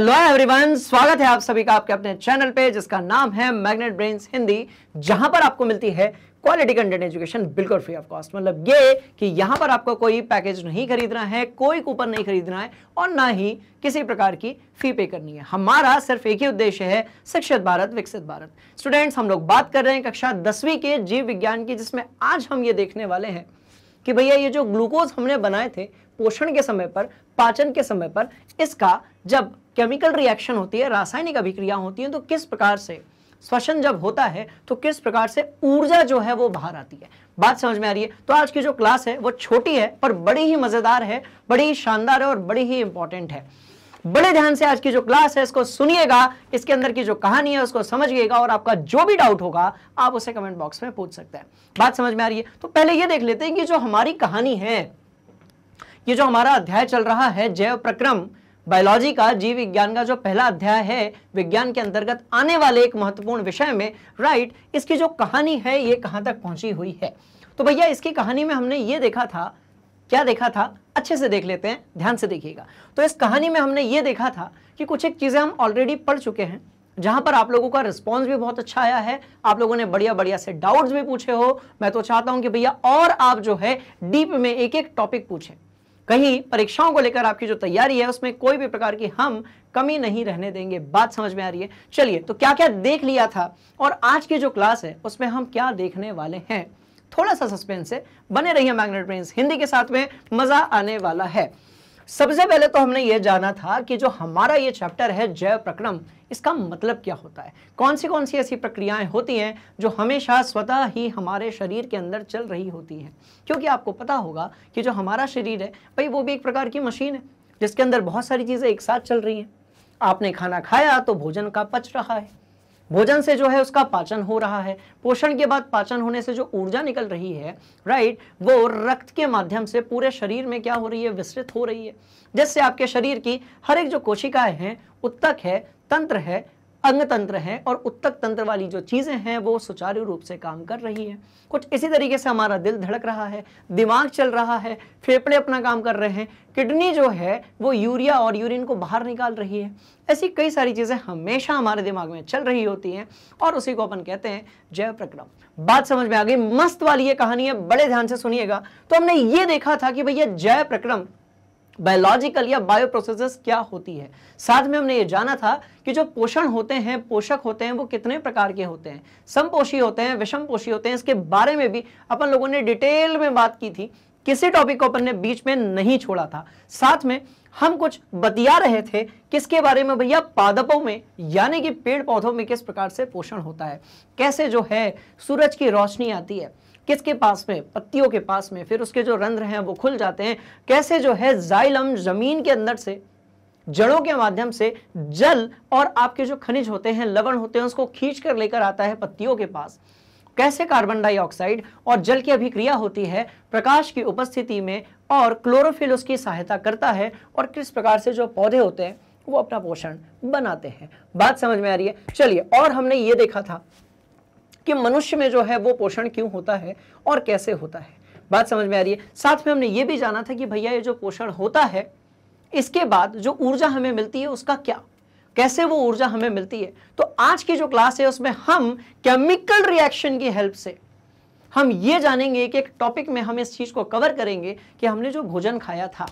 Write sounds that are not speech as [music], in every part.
hello everyone स्वागत है आप सभी का आपके अपने चैनल पे जिसका नाम है मैग्नेट ब्रेन्स हिंदी जहां पर आपको मिलती है क्वालिटी कंटेंट एजुकेशन बिल्कुल फ्री ऑफ कॉस्ट मतलब ये कि यहाँ पर आपको कोई पैकेज नहीं खरीदना है कोई कूपन नहीं खरीदना है और ना ही किसी प्रकार की फी पे करनी है हमारा सिर्फ एक ही उद्देश्य है शिक्षित भारत विकसित भारत स्टूडेंट्स हम लोग बात कर रहे हैं कक्षा दसवीं के जीव विज्ञान की जिसमें आज हम ये देखने वाले हैं कि भैया ये जो ग्लूकोज हमने बनाए थे पोषण के समय पर पाचन के समय पर इसका जब केमिकल रिएक्शन होती है रासायनिक अभिक्रिया होती है तो किस प्रकार से श्वसन जब होता है तो किस प्रकार से ऊर्जा जो है वो बाहर आती है बात समझ में आ रही है तो आज की जो क्लास है वो छोटी है पर बड़ी ही मज़ेदार है बड़ी ही शानदार है और बड़ी ही इंपॉर्टेंट है बड़े ध्यान से आज की जो क्लास है इसको सुनिएगा इसके अंदर की जो कहानी है उसको समझिएगा और आपका जो भी डाउट होगा आप उसे कमेंट बॉक्स में पूछ सकते हैं बात समझ में आ रही है तो पहले यह देख लेते हैं कि जो हमारी कहानी है ये जो हमारा अध्याय चल रहा है जैव प्रक्रम बायोलॉजी का जीव विज्ञान का जो पहला अध्याय है विज्ञान के अंतर्गत आने वाले एक महत्वपूर्ण विषय में राइट इसकी जो कहानी है ये कहां तक पहुंची हुई है तो भैया इसकी कहानी में हमने ये देखा था क्या देखा था अच्छे से देख लेते हैं ध्यान से देखिएगा तो इस कहानी में हमने ये देखा था कि कुछ एक चीज़ें हम ऑलरेडी पढ़ चुके हैं जहां पर आप लोगों का रिस्पॉन्स भी बहुत अच्छा आया है आप लोगों ने बढ़िया बढ़िया से डाउट्स भी पूछे हो मैं तो चाहता हूं कि भैया और आप जो है डीप में एक एक टॉपिक पूछें कहीं परीक्षाओं को लेकर आपकी जो तैयारी है उसमें कोई भी प्रकार की हम कमी नहीं रहने देंगे बात समझ में आ रही है चलिए तो क्या क्या देख लिया था और आज की जो क्लास है उसमें हम क्या देखने वाले हैं थोड़ा सा सस्पेंस है बने रहिए मैग्नेट प्रिंस हिंदी के साथ में मजा आने वाला है सबसे पहले तो हमने यह जाना था कि जो हमारा ये चैप्टर है जय प्रक्रम इसका मतलब क्या होता है कौन सी कौन सी ऐसी प्रक्रियाएं होती हैं जो हमेशा स्वतः ही हमारे शरीर के अंदर चल रही होती हैं क्योंकि आपको पता होगा कि जो हमारा शरीर है भाई वो भी एक प्रकार की मशीन है जिसके अंदर बहुत सारी चीज़ें एक साथ चल रही हैं आपने खाना खाया तो भोजन का पच रहा है भोजन से जो है उसका पाचन हो रहा है पोषण के बाद पाचन होने से जो ऊर्जा निकल रही है राइट वो रक्त के माध्यम से पूरे शरीर में क्या हो रही है विस्तृत हो रही है जिससे आपके शरीर की हर एक जो कोशिकाएं हैं उत्तक है तंत्र है अंग तंत्र है और उत्तक तंत्र वाली जो चीज़ें हैं वो सुचारू रूप से काम कर रही है कुछ इसी तरीके से हमारा दिल धड़क रहा है दिमाग चल रहा है फेफड़े अपना काम कर रहे हैं किडनी जो है वो यूरिया और यूरिन को बाहर निकाल रही है ऐसी कई सारी चीज़ें हमेशा हमारे दिमाग में चल रही होती हैं और उसी को अपन कहते हैं जय प्रक्रम बात समझ में आ गई मस्त वाली ये कहानी है बड़े ध्यान से सुनिएगा तो हमने ये देखा था कि भैया जय प्रक्रम बायोलॉजिकल या बायो प्रोसेसेस क्या होती है साथ में हमने ये जाना था कि जो पोषण होते हैं पोषक होते हैं वो कितने प्रकार के होते हैं समपोषी होते हैं विषम पोषी होते हैं इसके बारे में भी अपन लोगों ने डिटेल में बात की थी किसी टॉपिक को अपन ने बीच में नहीं छोड़ा था साथ में हम कुछ बतिया रहे थे किसके बारे में भैया पादपों में यानी कि पेड़ पौधों में किस प्रकार से पोषण होता है कैसे जो है सूरज की रोशनी आती है किसके पास में पत्तियों के पास में फिर उसके जो रंध्र हैं वो खुल जाते हैं कैसे जो है जाइलम जमीन के अंदर से जड़ों के माध्यम से जल और आपके जो खनिज होते हैं लवण होते हैं उसको खींच कर लेकर आता है पत्तियों के पास कैसे कार्बन डाइऑक्साइड और जल की अभिक्रिया होती है प्रकाश की उपस्थिति में और क्लोरोफिल उसकी सहायता करता है और किस प्रकार से जो पौधे होते हैं वो अपना पोषण बनाते हैं बात समझ में आ रही है चलिए और हमने ये देखा था कि मनुष्य में जो है वो पोषण क्यों होता है और कैसे होता है बात समझ में आ रही है साथ में हमने ये भी जाना था कि भैया ये जो पोषण होता है इसके बाद जो ऊर्जा हमें मिलती है उसका क्या कैसे वो ऊर्जा हमें मिलती है तो आज की जो क्लास है उसमें हम केमिकल रिएक्शन की हेल्प से हम ये जानेंगे कि एक टॉपिक में हम इस चीज़ को कवर करेंगे कि हमने जो भोजन खाया था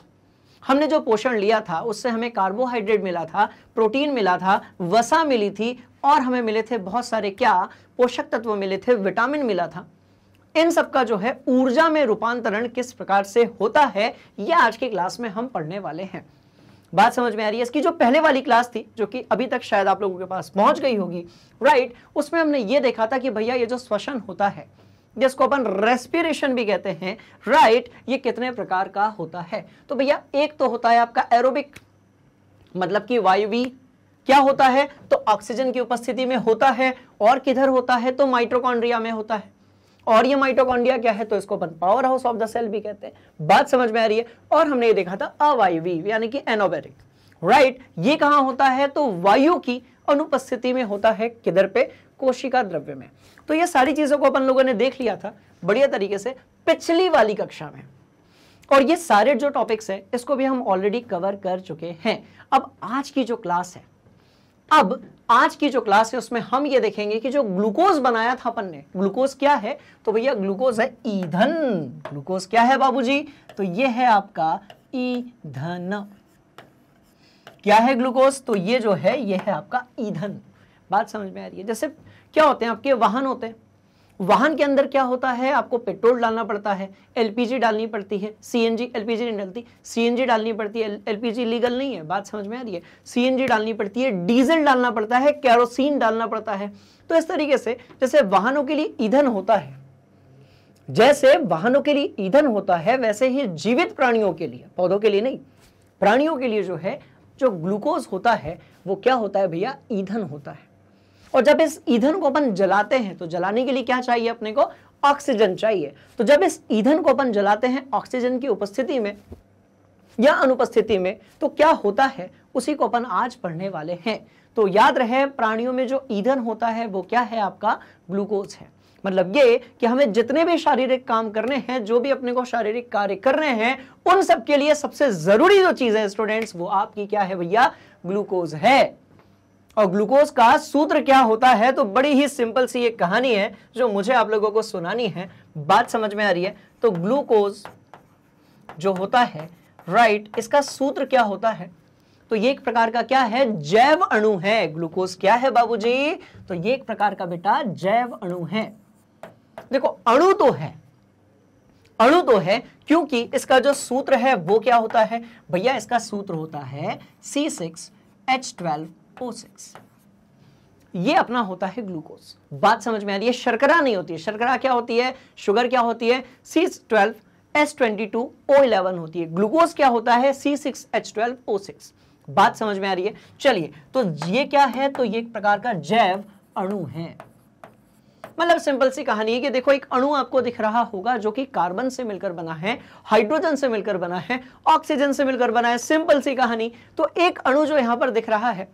हमने जो पोषण लिया था उससे हमें कार्बोहाइड्रेट मिला था प्रोटीन मिला था वसा मिली थी और हमें मिले थे बहुत सारे क्या पोषक तत्व मिले थे विटामिन मिला था इन सब का जो है ऊर्जा में रूपांतरण किस प्रकार से होता है यह आज की क्लास में हम पढ़ने वाले हैं बात समझ में आ रही है इसकी जो पहले वाली क्लास थी जो कि अभी तक शायद आप लोगों के पास पहुंच गई होगी राइट उसमें हमने ये देखा था कि भैया ये जो श्वसन होता है जिसको अपन रेस्पिरेशन भी कहते हैं राइट ये कितने प्रकार का होता है तो भैया एक तो होता है आपका एरोबिक मतलब कि वायवी क्या होता है तो ऑक्सीजन की उपस्थिति में होता है और किधर होता है तो माइट्रोकॉन्ड्रिया में होता है और ये माइटोकॉन्ड्रिया क्या है तो इसको अपन power house of the cell भी कहते हैं बात समझ में आ रही है और हमने ये देखा था अवायवी यानी कि एनोबेरिक राइट ये कहाँ होता है तो वायु की अनुपस्थिति में होता है किधर पे कोशिका द्रव्य में तो ये सारी चीजों को अपन लोगों ने देख लिया था बढ़िया तरीके से पिछली वाली कक्षा में और ये सारे जो टॉपिक्स हैं इसको भी हम ऑलरेडी कवर कर चुके हैं अब आज की जो क्लास है अब आज की जो क्लास है उसमें हम ये देखेंगे कि जो ग्लूकोज बनाया था अपन ने ग्लूकोज क्या है तो भैया ग्लूकोज है ईधन ग्लूकोज क्या है बाबूजी तो ये है आपका ईधन क्या है ग्लूकोज तो ये जो है ये है आपका ईधन बात समझ में आ रही है जैसे क्या होते हैं आपके वाहन होते हैं वाहन के अंदर क्या होता है आपको पेट्रोल डालना पड़ता है एलपीजी डालनी पड़ती है सीएनजी एलपीजी नहीं डालती सीएनजी डालनी पड़ती है एलपीजी लीगल नहीं है बात समझ में आ रही है सीएनजी डालनी पड़ती है डीजल डालना पड़ता है कैरोसिन डालना पड़ता है तो इस तरीके से जैसे वाहनों के लिए ईंधन होता है जैसे वाहनों के लिए ईंधन होता है वैसे ही जीवित प्राणियों के लिए पौधों के लिए नहीं प्राणियों के लिए जो है जो ग्लूकोज होता है वो क्या होता है भैया ईंधन होता है और जब इस ईंधन को अपन जलाते हैं तो जलाने के लिए क्या चाहिए अपने को ऑक्सीजन चाहिए तो जब इस ईंधन को अपन जलाते हैं ऑक्सीजन की उपस्थिति में या अनुपस्थिति में तो क्या होता है उसी को अपन आज पढ़ने वाले हैं तो याद रहे प्राणियों में जो ईंधन होता है वो क्या है आपका ग्लूकोज है मतलब ये कि हमें जितने भी शारीरिक काम करने हैं जो भी अपने को शारीरिक कार्य करने हैं उन सब के लिए सबसे जरूरी जो चीज है स्टूडेंट्स वो आपकी क्या है भैया ग्लूकोज है और ग्लूकोज का सूत्र क्या होता है तो बड़ी ही सिंपल सी एक कहानी है जो मुझे आप लोगों को सुनानी है बात समझ में आ रही है तो ग्लूकोज जो होता है राइट right, इसका सूत्र क्या होता है तो ये एक प्रकार का क्या है जैव अणु है ग्लूकोज क्या है बाबूजी तो ये एक प्रकार का बेटा जैव अणु है देखो अणु तो है अणु तो है क्योंकि इसका जो सूत्र है वो क्या होता है भैया इसका सूत्र होता है सी सिक्स एच ट्वेल्व ये अपना होता है ग्लूकोज बात समझ में आ रही है शर्करा नहीं होती है शर्करा क्या होती है शुगर क्या होती है C twelve S twenty two O eleven होती है ग्लूकोज क्या होता है C six H twelve O six बात समझ में आ रही है चलिए तो ये क्या है तो ये एक प्रकार का जैव अणु है मतलब सिंपल सी कहानी है कि देखो एक अणु आपको दिख रहा होगा जो कि कार्बन से मिलकर बना है हाइड्रोजन से मिलकर बना है ऑक्सीजन से मिलकर बना है सिंपल सी कहानी तो एक अणु जो यहां पर दिख रहा है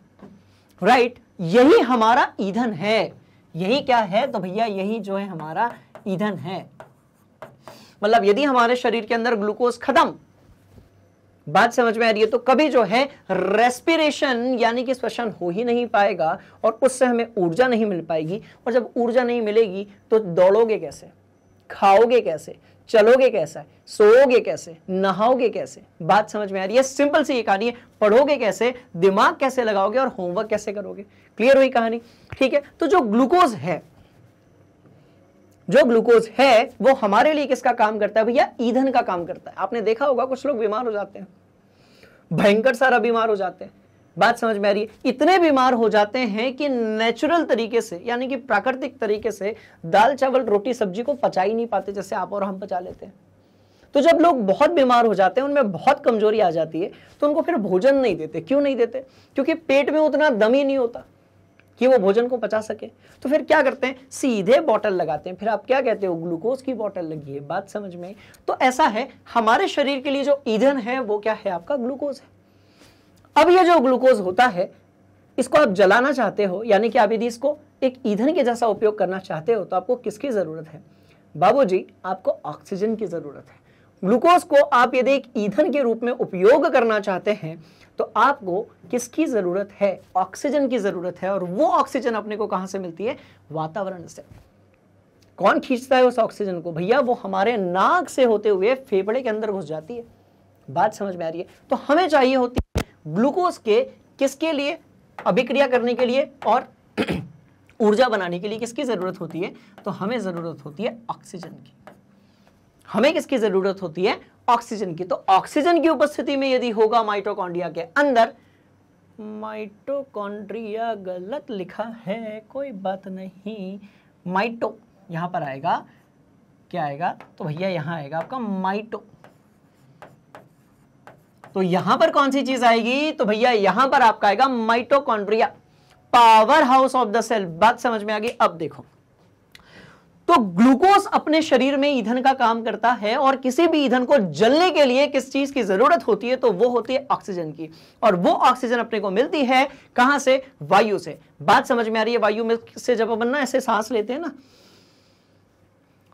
राइट यही हमारा ईंधन है यही क्या है तो भैया यही जो है हमारा ईंधन है मतलब यदि हमारे शरीर के अंदर ग्लूकोज खत्म बात समझ में आ रही है तो कभी जो है रेस्पिरेशन यानी कि श्वसन हो ही नहीं पाएगा और उससे हमें ऊर्जा नहीं मिल पाएगी और जब ऊर्जा नहीं मिलेगी तो दौड़ोगे कैसे खाओगे कैसे चलोगे कैसा है सोओगे कैसे नहाओगे कैसे बात समझ में आ रही है सिंपल सी ये कहानी है पढ़ोगे कैसे दिमाग कैसे लगाओगे और होमवर्क कैसे करोगे क्लियर हुई कहानी ठीक है तो जो ग्लूकोज है जो ग्लूकोज है वो हमारे लिए किसका काम करता है भैया ईंधन का काम करता है आपने देखा होगा कुछ लोग बीमार हो जाते हैं भयंकर सारा बीमार हो जाते हैं बात समझ में आ रही है इतने बीमार हो जाते हैं कि नेचुरल तरीके से यानी कि प्राकृतिक तरीके से दाल चावल रोटी सब्जी को पचा ही नहीं पाते जैसे आप और हम पचा लेते हैं तो जब लोग बहुत बीमार हो जाते हैं उनमें बहुत कमजोरी आ जाती है तो उनको फिर भोजन नहीं देते क्यों नहीं देते क्योंकि पेट में उतना दम ही नहीं होता कि वो भोजन को पचा सके तो फिर क्या करते हैं सीधे बॉटल लगाते हैं फिर आप क्या कहते हो ग्लूकोज की बॉटल लगी है बात समझ में तो ऐसा है हमारे शरीर के लिए जो ईंधन है वो क्या है आपका ग्लूकोज है अब ये जो ग्लूकोज होता है इसको आप जलाना चाहते हो यानी कि आप यदि इसको एक ईंधन के जैसा उपयोग करना चाहते हो तो आपको किसकी ज़रूरत है बाबूजी आपको ऑक्सीजन की ज़रूरत है ग्लूकोज को आप यदि एक ईंधन के रूप में उपयोग करना चाहते हैं तो आपको किसकी ज़रूरत है ऑक्सीजन की ज़रूरत है और वो ऑक्सीजन अपने को कहां से मिलती है वातावरण से कौन खींचता है उस ऑक्सीजन को भैया वो हमारे नाक से होते हुए फेफड़े के अंदर घुस जाती है बात समझ में आ रही है तो हमें चाहिए होती ग्लूकोज के किसके लिए अभिक्रिया करने के लिए और [clears throat] ऊर्जा बनाने के लिए किसकी ज़रूरत होती है तो हमें ज़रूरत होती है ऑक्सीजन की हमें किसकी ज़रूरत होती है ऑक्सीजन की तो ऑक्सीजन की उपस्थिति में यदि होगा माइटोकॉन्ड्रिया के अंदर माइटोकॉन्ड्रिया गलत लिखा है कोई बात नहीं माइटो यहां पर आएगा क्या आएगा तो भैया यहां आएगा आपका माइटो तो यहां पर कौन सी चीज आएगी तो भैया यहां पर आपका आएगा mitochondria power house of the cell बात समझ में आ गई अब देखो तो ग्लूकोज अपने शरीर में ईंधन का काम करता है और किसी भी ईंधन को जलने के लिए किस चीज की जरूरत होती है तो वो होती है ऑक्सीजन की और वो ऑक्सीजन अपने को मिलती है कहां से वायु से बात समझ में आ रही है वायु में से जब अपन ना ऐसे सांस लेते हैं ना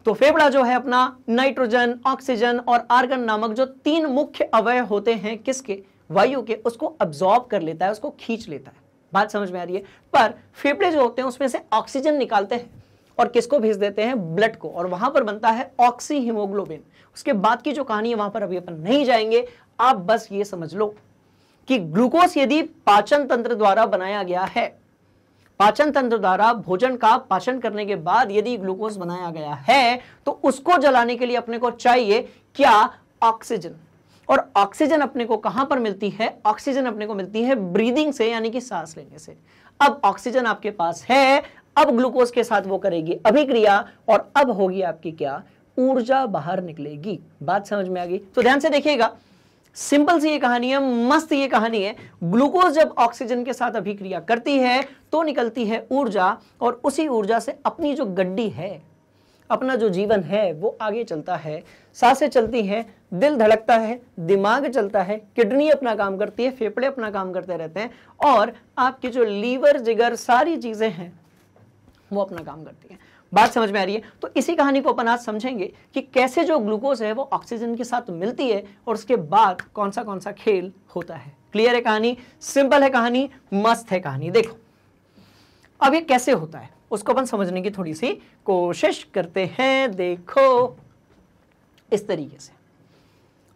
तो फेफड़ा जो है अपना नाइट्रोजन ऑक्सीजन और आर्गन नामक जो तीन मुख्य अवय होते हैं किसके वायु के उसको अब्जॉर्ब कर लेता है उसको खींच लेता है बात समझ में आ रही है पर फेफड़े जो होते हैं उसमें से ऑक्सीजन निकालते हैं और किसको भेज देते हैं ब्लड को और वहां पर बनता है ऑक्सी हिमोग्लोबिन उसके बाद की जो कहानी है वहां पर अभी अपन नहीं जाएंगे आप बस ये समझ लो कि ग्लूकोज यदि पाचन तंत्र द्वारा बनाया गया है पाचन तंत्र द्वारा भोजन का पाचन करने के बाद यदि ग्लूकोज बनाया गया है तो उसको जलाने के लिए अपने को चाहिए क्या ऑक्सीजन और ऑक्सीजन अपने को कहां पर मिलती है ऑक्सीजन अपने को मिलती है ब्रीदिंग से यानी कि सांस लेने से अब ऑक्सीजन आपके पास है अब ग्लूकोज के साथ वो करेगी अभिक्रिया और अब होगी आपकी क्या ऊर्जा बाहर निकलेगी बात समझ में आ गई तो ध्यान से देखिएगा सिंपल सी ये कहानी है मस्त ये कहानी है ग्लूकोज जब ऑक्सीजन के साथ अभिक्रिया करती है तो निकलती है ऊर्जा और उसी ऊर्जा से अपनी जो गड्डी है अपना जो जीवन है वो आगे चलता है सांसें चलती हैं दिल धड़कता है दिमाग चलता है किडनी अपना काम करती है फेफड़े अपना काम करते रहते हैं और आपकी जो लीवर जिगर सारी चीज़ें हैं वो अपना काम करती हैं बात समझ में आ रही है तो इसी कहानी को अपन आज समझेंगे कि कैसे जो ग्लूकोज है वो ऑक्सीजन के साथ मिलती है और उसके बाद कौन सा कौन सा खेल होता है क्लियर है कहानी सिंपल है कहानी मस्त है कहानी देखो अब ये कैसे होता है उसको अपन समझने की थोड़ी सी कोशिश करते हैं देखो इस तरीके से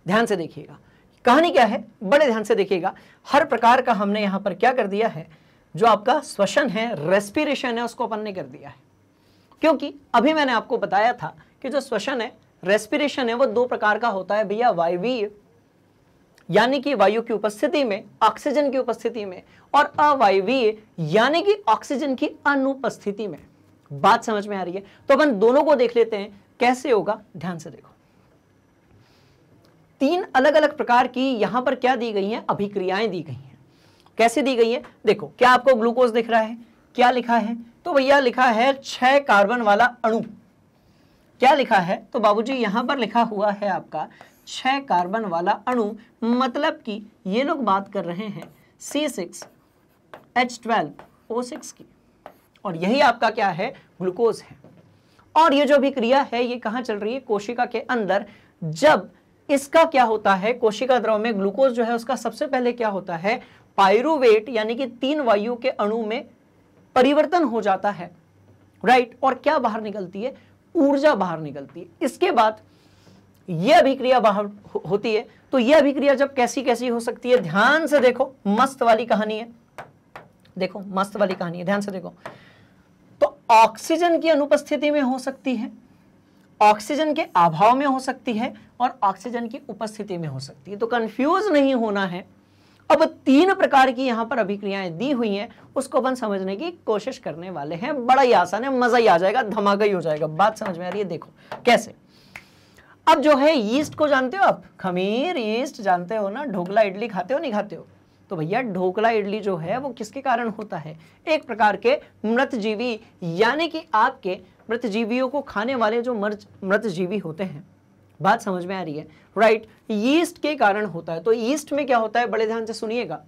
ध्यान से देखिएगा कहानी क्या है बड़े ध्यान से देखिएगा हर प्रकार का हमने यहां पर क्या कर दिया है जो आपका श्वसन है रेस्पिरेशन है उसको अपन ने कर दिया है क्योंकि अभी मैंने आपको बताया था कि जो श्वसन है रेस्पिरेशन है वो दो प्रकार का होता है भैया वायवीय यानी कि वायु की उपस्थिति में ऑक्सीजन की उपस्थिति में और अवायवीय यानी कि ऑक्सीजन की अनुपस्थिति में बात समझ में आ रही है तो अपन दोनों को देख लेते हैं कैसे होगा ध्यान से देखो तीन अलग अलग प्रकार की यहां पर क्या दी गई हैं अभिक्रियाएं दी गई हैं कैसे दी गई है देखो क्या आपको ग्लूकोज दिख रहा है क्या लिखा है तो भैया लिखा है छह कार्बन वाला अणु क्या लिखा है तो बाबूजी यहां पर लिखा हुआ है आपका छह कार्बन वाला अणु मतलब कि ये लोग बात कर रहे हैं C six H twelve O six की और यही आपका क्या है ग्लूकोज है और ये जो भी क्रिया है ये कहां चल रही है कोशिका के अंदर जब इसका क्या होता है कोशिका द्रव में ग्लूकोज जो है उसका सबसे पहले क्या होता है पायरुवेट यानी कि तीन वायु के अणु में परिवर्तन हो जाता है राइट और क्या बाहर निकलती है ऊर्जा बाहर निकलती है इसके बाद यह अभिक्रिया बाहर होती है तो यह अभिक्रिया जब कैसी कैसी हो सकती है ध्यान से देखो मस्त वाली कहानी है देखो मस्त वाली कहानी है ध्यान से देखो तो ऑक्सीजन की अनुपस्थिति में हो सकती है ऑक्सीजन के अभाव में हो सकती है और ऑक्सीजन की उपस्थिति में हो सकती है तो कंफ्यूज नहीं होना है अब तीन प्रकार की यहां पर अभिक्रियाएं दी हुई हैं उसको अपन समझने की कोशिश करने वाले हैं बड़ा ही आसान है मजा ही आ जाएगा धमाका ही हो जाएगा बात समझ में आ रही है देखो कैसे अब जो है यीस्ट को जानते हो आप खमीर यीस्ट जानते हो ना ढोकला इडली खाते हो नहीं खाते हो तो भैया ढोकला इडली जो है वो किसके कारण होता है एक प्रकार के मृत यानी कि आपके मृत को खाने वाले जो मर्ज मृत होते हैं बात समझ में आ रही है राइट यीस्ट के कारण होता है तो यीस्ट में क्या होता है बड़े ध्यान से सुनिएगा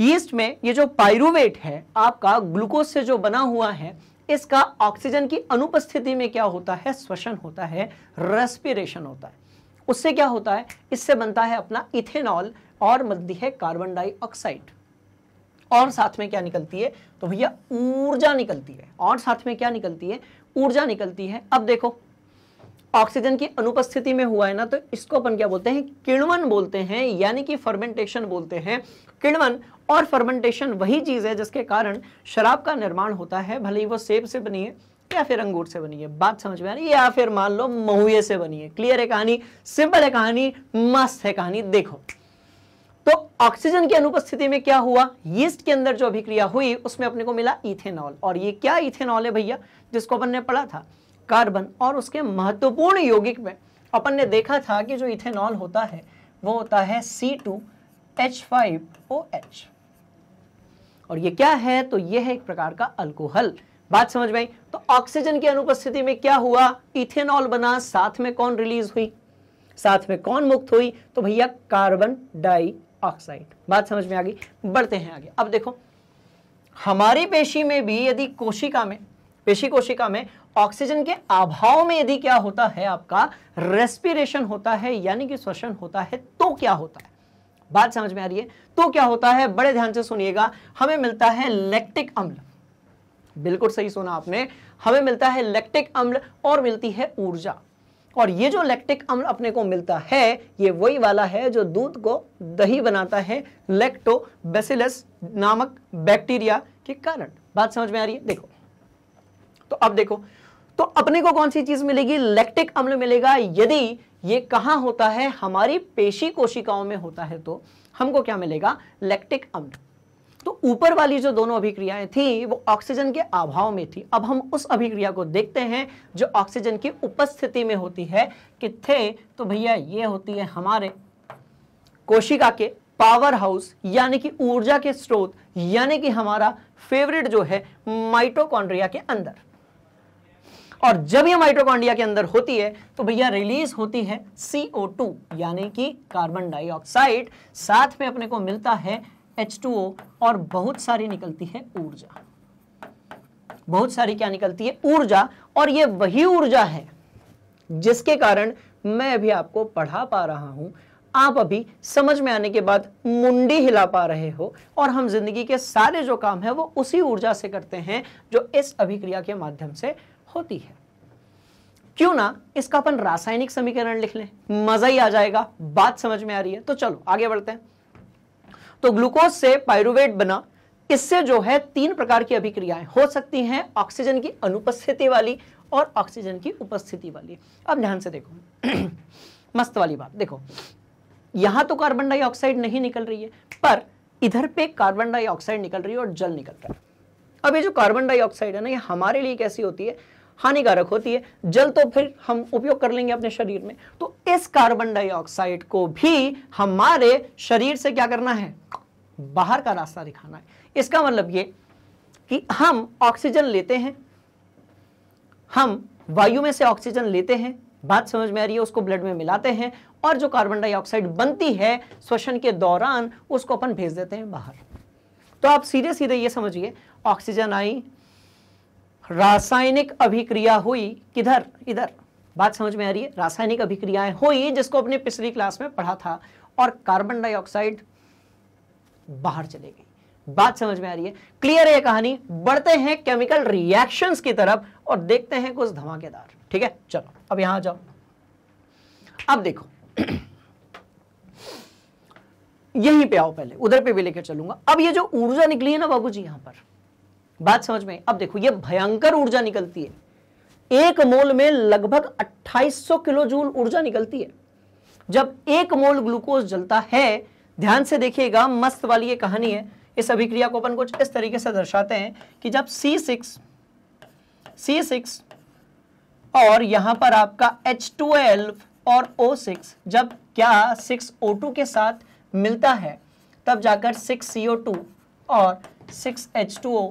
यीस्ट में ये जो पायरुवेट है आपका ग्लूकोज से जो बना हुआ है इसका ऑक्सीजन की अनुपस्थिति में क्या होता है श्वसन होता है रेस्पिरेशन होता है उससे क्या होता है इससे बनता है अपना इथेनॉल और मध्य है कार्बन डाइऑक्साइड और साथ में क्या निकलती है तो भैया ऊर्जा निकलती है और साथ में क्या निकलती है ऊर्जा निकलती है अब देखो ऑक्सीजन की अनुपस्थिति में हुआ है ना तो इसको अपन क्या बोलते हैं किण्वन बोलते हैं यानी कि फर्मेंटेशन बोलते हैं किण्वन और फर्मेंटेशन वही चीज़ है जिसके कारण शराब का निर्माण होता है भले ही वो सेब से बनी है या फिर अंगूर से बनी है बात समझ में आ रही है या फिर मान लो महुए से बनी है क्लियर है कहानी सिंपल है कहानी मस्त है कहानी देखो तो ऑक्सीजन की अनुपस्थिति में क्या हुआ यीस्ट के अंदर जो अभिक्रिया हुई उसमें अपने को मिला इथेनॉल और ये क्या इथेनॉल है भैया जिसको अपन ने पढ़ा था कार्बन और उसके महत्वपूर्ण यौगिक में अपन ने देखा था कि जो इथेनॉल होता है वो होता है C two H five O H और ये क्या है तो ये है एक प्रकार का अल्कोहल बात समझ में तो ऑक्सीजन की अनुपस्थिति में क्या हुआ इथेनॉल बना साथ में कौन रिलीज हुई साथ में कौन मुक्त हुई तो भैया कार्बन डाइऑक्साइड बात समझ में आ गई बढ़ते हैं आगे अब देखो हमारी पेशी में भी यदि कोशिका में पेशी कोशिका में ऑक्सीजन के अभाव में यदि क्या होता है आपका रेस्पिरेशन होता है यानी कि श्वसन होता है तो क्या होता है बात समझ में आ रही है तो क्या होता है बड़े ध्यान से सुनिएगा हमें मिलता है लैक्टिक अम्ल बिल्कुल सही सुना आपने हमें मिलता है लैक्टिक अम्ल और मिलती है ऊर्जा और ये जो लैक्टिक अम्ल अपने को मिलता है ये वही वाला है जो दूध को दही बनाता है बेसिलस नामक बैक्टीरिया के कारण बात समझ में आ रही है देखो तो अब देखो तो अपने को कौन सी चीज मिलेगी लैक्टिक अम्ल मिलेगा यदि ये कहा होता है हमारी पेशी कोशिकाओं में होता है तो हमको क्या मिलेगा लैक्टिक अम्ल तो ऊपर वाली जो दोनों अभिक्रियाएं थी वो ऑक्सीजन के अभाव में थी अब हम उस अभिक्रिया को देखते हैं जो ऑक्सीजन की उपस्थिति में होती है कि थे तो भैया ये होती है हमारे कोशिका के पावर हाउस यानी कि ऊर्जा के स्रोत यानी कि हमारा फेवरेट जो है माइटोकॉन्ड्रिया के अंदर और जब यह माइट्रोकॉन्डिया के अंदर होती है तो भैया रिलीज होती है CO2 यानी कि कार्बन डाइऑक्साइड साथ में अपने को मिलता है H2O और बहुत सारी निकलती है ऊर्जा बहुत सारी क्या निकलती है ऊर्जा और यह वही ऊर्जा है जिसके कारण मैं अभी आपको पढ़ा पा रहा हूं आप अभी समझ में आने के बाद मुंडी हिला पा रहे हो और हम जिंदगी के सारे जो काम है वो उसी ऊर्जा से करते हैं जो इस अभिक्रिया के माध्यम से होती है क्यों ना इसका अपन रासायनिक समीकरण लिख लें मजा ही आ जाएगा बात समझ में आ रही है तो चलो आगे बढ़ते हैं तो ग्लूकोज से पायरुवेट बना इससे जो है तीन प्रकार की अभिक्रियाएं हो सकती हैं ऑक्सीजन की अनुपस्थिति वाली और ऑक्सीजन की उपस्थिति वाली अब ध्यान से देखो [clears throat] मस्त वाली बात देखो यहां तो कार्बन डाइऑक्साइड नहीं निकल रही है पर इधर पे कार्बन डाइऑक्साइड निकल रही है और जल निकल रहा है अब ये जो कार्बन डाइऑक्साइड है ना ये हमारे लिए कैसी होती है हानिकारक होती है जल तो फिर हम उपयोग कर लेंगे अपने शरीर में तो इस कार्बन डाइऑक्साइड को भी हमारे शरीर से क्या करना है बाहर का रास्ता दिखाना है इसका मतलब ये कि हम ऑक्सीजन लेते हैं हम वायु में से ऑक्सीजन लेते हैं बात समझ में आ रही है उसको ब्लड में मिलाते हैं और जो कार्बन डाइऑक्साइड बनती है श्वसन के दौरान उसको अपन भेज देते हैं बाहर तो आप सीधे सीधे ये समझिए ऑक्सीजन आई रासायनिक अभिक्रिया हुई किधर इधर बात समझ में आ रही है रासायनिक अभिक्रियाएं हुई जिसको अपने पिछली क्लास में पढ़ा था और कार्बन डाइऑक्साइड बाहर चले गई बात समझ में आ रही है क्लियर है कहानी बढ़ते हैं केमिकल रिएक्शंस की तरफ और देखते हैं कुछ धमाकेदार ठीक है चलो अब यहां जाओ अब देखो यहीं पे आओ पहले उधर पे भी लेकर चलूंगा अब ये जो ऊर्जा निकली है ना बाबू जी यहां पर बात समझ में अब देखो ये भयंकर ऊर्जा निकलती है एक मोल में लगभग 2800 किलो जूल ऊर्जा निकलती है जब एक मोल ग्लूकोज जलता है ध्यान से देखिएगा मस्त वाली ये कहानी है इस अभिक्रिया को अपन कुछ इस तरीके से दर्शाते हैं कि जब सी सिक्स सी सिक्स और यहां पर आपका एच ट्वेल्व और ओ सिक्स जब क्या सिक्स ओ टू के साथ मिलता है तब जाकर सिक्स सी ओ टू और six H two O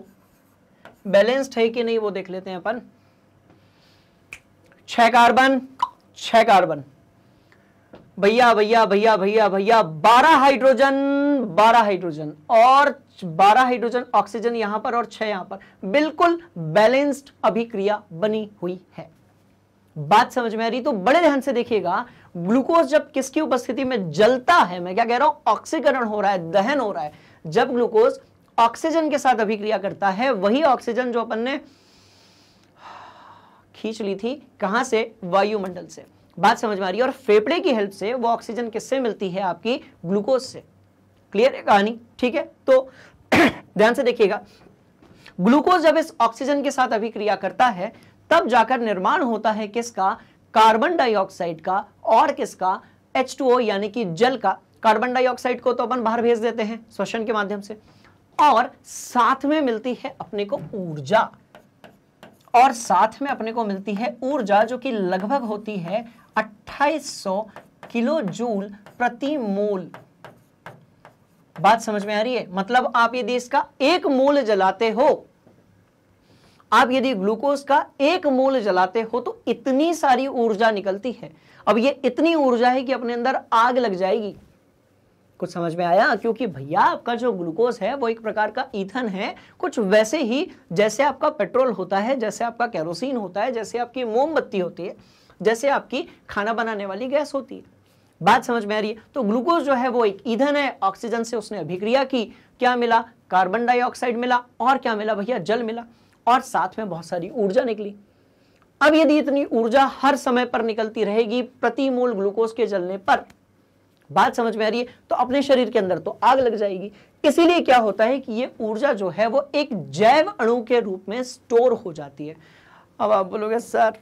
balanced है कि नहीं वो देख लेते हैं अपन छह कार्बन छह कार्बन भैया भैया भैया भैया भैया बारह हाइड्रोजन बारह हाइड्रोजन और बारह हाइड्रोजन ऑक्सीजन यहां पर और छह यहां पर बिल्कुल बैलेंस्ड अभिक्रिया बनी हुई है बात समझ में आ रही तो बड़े ध्यान से देखिएगा ग्लूकोज जब किसकी उपस्थिति में जलता है मैं क्या कह रहा हूं ऑक्सीकरण हो रहा है दहन हो रहा है जब ग्लूकोज ऑक्सीजन के साथ अभिक्रिया करता है वही ऑक्सीजन जो अपन ने खींच ली थी कहां से वायुमंडल से बात समझ में आ रही है और फेफड़े की हेल्प से वो ऑक्सीजन किससे मिलती है आपकी ग्लूकोज से क्लियर है कहानी ठीक है तो [clears throat] ध्यान से देखिएगा ग्लूकोज जब इस ऑक्सीजन के साथ अभिक्रिया करता है तब जाकर निर्माण होता है किसका कार्बन डाइऑक्साइड का और किसका H2O यानी कि जल का कार्बन डाइऑक्साइड को तो अपन बाहर भेज देते हैं श्वसन के माध्यम से और साथ में मिलती है अपने को ऊर्जा और साथ में अपने को मिलती है ऊर्जा जो कि लगभग होती है 2800 किलो जूल प्रति मोल बात समझ में आ रही है मतलब आप यदि इसका एक मोल जलाते हो आप यदि ग्लूकोज का एक मोल जलाते हो तो इतनी सारी ऊर्जा निकलती है अब ये इतनी ऊर्जा है कि अपने अंदर आग लग जाएगी कुछ समझ में आया क्योंकि भैया आपका जो ग्लूकोज है वो एक प्रकार का ईथन है कुछ वैसे ही जैसे आपका पेट्रोल होता है जैसे आपका कैरोसिन होता है जैसे आपकी मोमबत्ती होती है जैसे आपकी खाना बनाने वाली गैस होती है बात समझ में आ रही है तो ग्लूकोज जो है वो एक ईंधन है ऑक्सीजन से उसने अभिक्रिया की क्या मिला कार्बन डाइऑक्साइड मिला और क्या मिला भैया जल मिला और साथ में बहुत सारी ऊर्जा निकली अब यदि इतनी ऊर्जा हर समय पर निकलती रहेगी प्रति मोल ग्लूकोज के जलने पर बात समझ में आ रही है तो अपने शरीर के अंदर तो आग लग जाएगी इसीलिए क्या होता है कि ये ऊर्जा जो है वो एक जैव अणु के रूप में स्टोर हो जाती है अब आप बोलोगे सर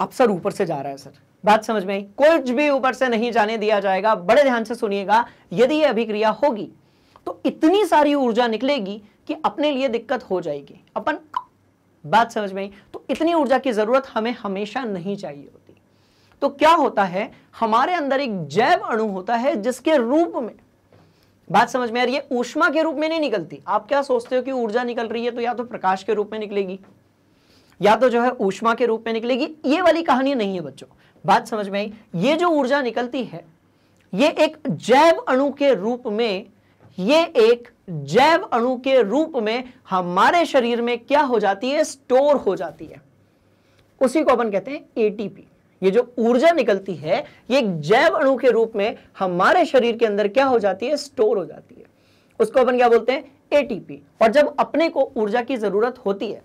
अब सर ऊपर से जा रहा है सर बात समझ में आई कुछ भी ऊपर से नहीं जाने दिया जाएगा बड़े ध्यान से सुनिएगा यदि यह अभिक्रिया होगी तो इतनी सारी ऊर्जा निकलेगी कि अपने लिए दिक्कत हो जाएगी अपन बात समझ में आई तो इतनी ऊर्जा की जरूरत हमें हमेशा नहीं चाहिए होती तो क्या होता है हमारे अंदर एक जैव अणु होता है जिसके रूप में बात समझ में आ रही है ऊष्मा के रूप में नहीं निकलती आप क्या सोचते हो कि ऊर्जा निकल रही है तो या तो प्रकाश के रूप में निकलेगी या तो जो है ऊष्मा के रूप में निकलेगी ये वाली कहानी नहीं है बच्चों बात समझ में आई ये जो ऊर्जा निकलती है ये एक जैव अणु के रूप में ये एक जैव अणु के रूप में हमारे शरीर में क्या हो जाती है स्टोर हो जाती है उसी को अपन कहते हैं एटीपी ये जो ऊर्जा निकलती है ये एक जैव अणु के रूप में हमारे शरीर के अंदर क्या हो जाती है स्टोर हो जाती है उसको अपन क्या बोलते हैं एटीपी और जब अपने को ऊर्जा की जरूरत होती है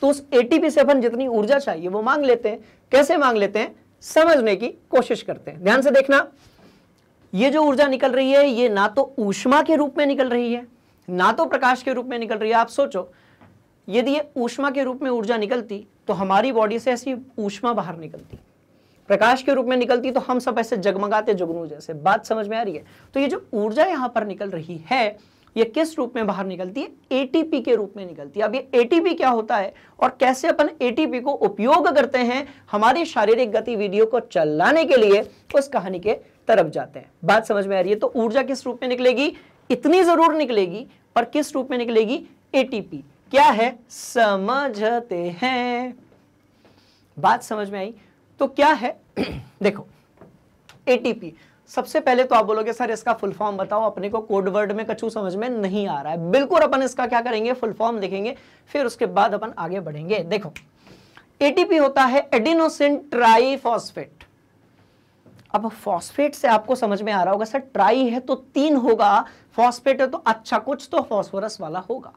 तो उस एटीपी से अपन जितनी ऊर्जा चाहिए वो मांग लेते हैं कैसे मांग लेते हैं समझने की कोशिश करते हैं ध्यान से देखना ये जो ऊर्जा निकल रही है ये ना तो ऊष्मा के रूप में निकल रही है ना तो प्रकाश के रूप में निकल रही है आप सोचो यदि ये ऊष्मा के रूप में ऊर्जा निकलती तो हमारी बॉडी से ऐसी ऊष्मा बाहर निकलती प्रकाश के रूप में निकलती तो हम सब ऐसे जगमगाते जगनू जैसे बात समझ में आ रही है तो ये जो ऊर्जा यहाँ पर निकल रही है ये किस रूप में बाहर निकलती है एटीपी के रूप में निकलती है अब ये एटीपी क्या होता है और कैसे अपन एटीपी को उपयोग करते हैं हमारी शारीरिक गतिविधियों को चलाने के लिए उस कहानी के तरफ जाते हैं बात समझ में आ रही है तो ऊर्जा किस रूप में निकलेगी इतनी जरूर निकलेगी पर किस रूप में निकलेगी एटीपी क्या है समझते हैं बात समझ में आई तो क्या है [clears throat] देखो एटीपी सबसे पहले तो आप बोलोगे सर इसका फुल फॉर्म बताओ अपने को कोड वर्ड में कछू समझ में नहीं आ रहा है बिल्कुल अपन इसका क्या करेंगे फुल फॉर्म देखेंगे फिर उसके बाद अपन आगे बढ़ेंगे देखो एटीपी होता है एडिनोसिन ट्राई फॉस्फेट अब फॉस्फेट से आपको समझ में आ रहा होगा सर ट्राई है तो तीन होगा फॉस्फेट है तो अच्छा कुछ तो फॉस्फोरस वाला होगा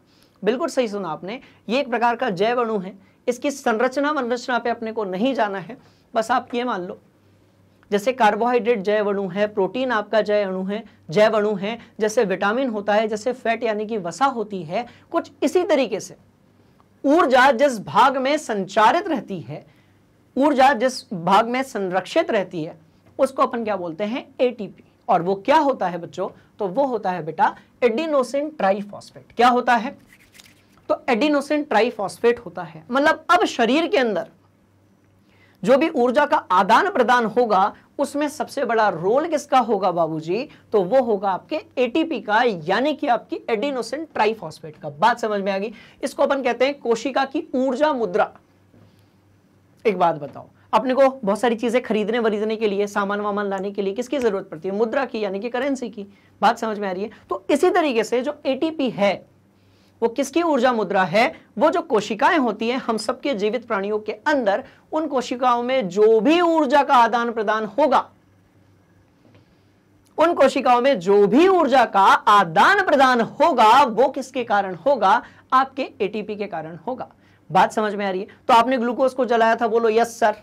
बिल्कुल सही सुना आपने ये एक प्रकार का जैव अणु है इसकी संरचना वनरचना पे अपने को नहीं जाना है बस आप ये मान लो जैसे कार्बोहाइड्रेट जैव अणु है प्रोटीन आपका जैव अणु है जैव अणु है जैसे विटामिन होता है जैसे फैट यानी कि वसा होती है कुछ इसी तरीके से ऊर्जा जिस भाग में संचारित रहती है ऊर्जा जिस भाग में संरक्षित रहती है उसको अपन क्या बोलते हैं एटीपी और वो क्या होता है बच्चों तो वो होता है बेटा एडिनोसिन ट्राइफॉस्फेट क्या होता है तो एडिनोसिन ट्राइफॉस्फेट होता है मतलब अब शरीर के अंदर जो भी ऊर्जा का आदान प्रदान होगा उसमें सबसे बड़ा रोल किसका होगा बाबूजी तो वो होगा आपके एटीपी का यानी कि आपकी एडिनोसिन ट्राइफॉस्फेट का बात समझ में आ गई इसको अपन कहते हैं कोशिका की ऊर्जा मुद्रा एक बात बताओ अपने को बहुत सारी चीजें खरीदने वरीदने के लिए सामान वामान लाने के लिए किसकी जरूरत पड़ती है मुद्रा की यानी कि करेंसी की बात समझ में आ रही है तो इसी तरीके से जो एटीपी है वो किसकी ऊर्जा मुद्रा है वो जो कोशिकाएं होती हैं हम सबके जीवित प्राणियों के अंदर उन कोशिकाओं में जो भी ऊर्जा का आदान प्रदान होगा उन कोशिकाओं में जो भी ऊर्जा का आदान प्रदान होगा वो किसके कारण होगा आपके एटीपी के कारण होगा बात समझ में आ रही है तो आपने ग्लूकोज को जलाया था बोलो यस सर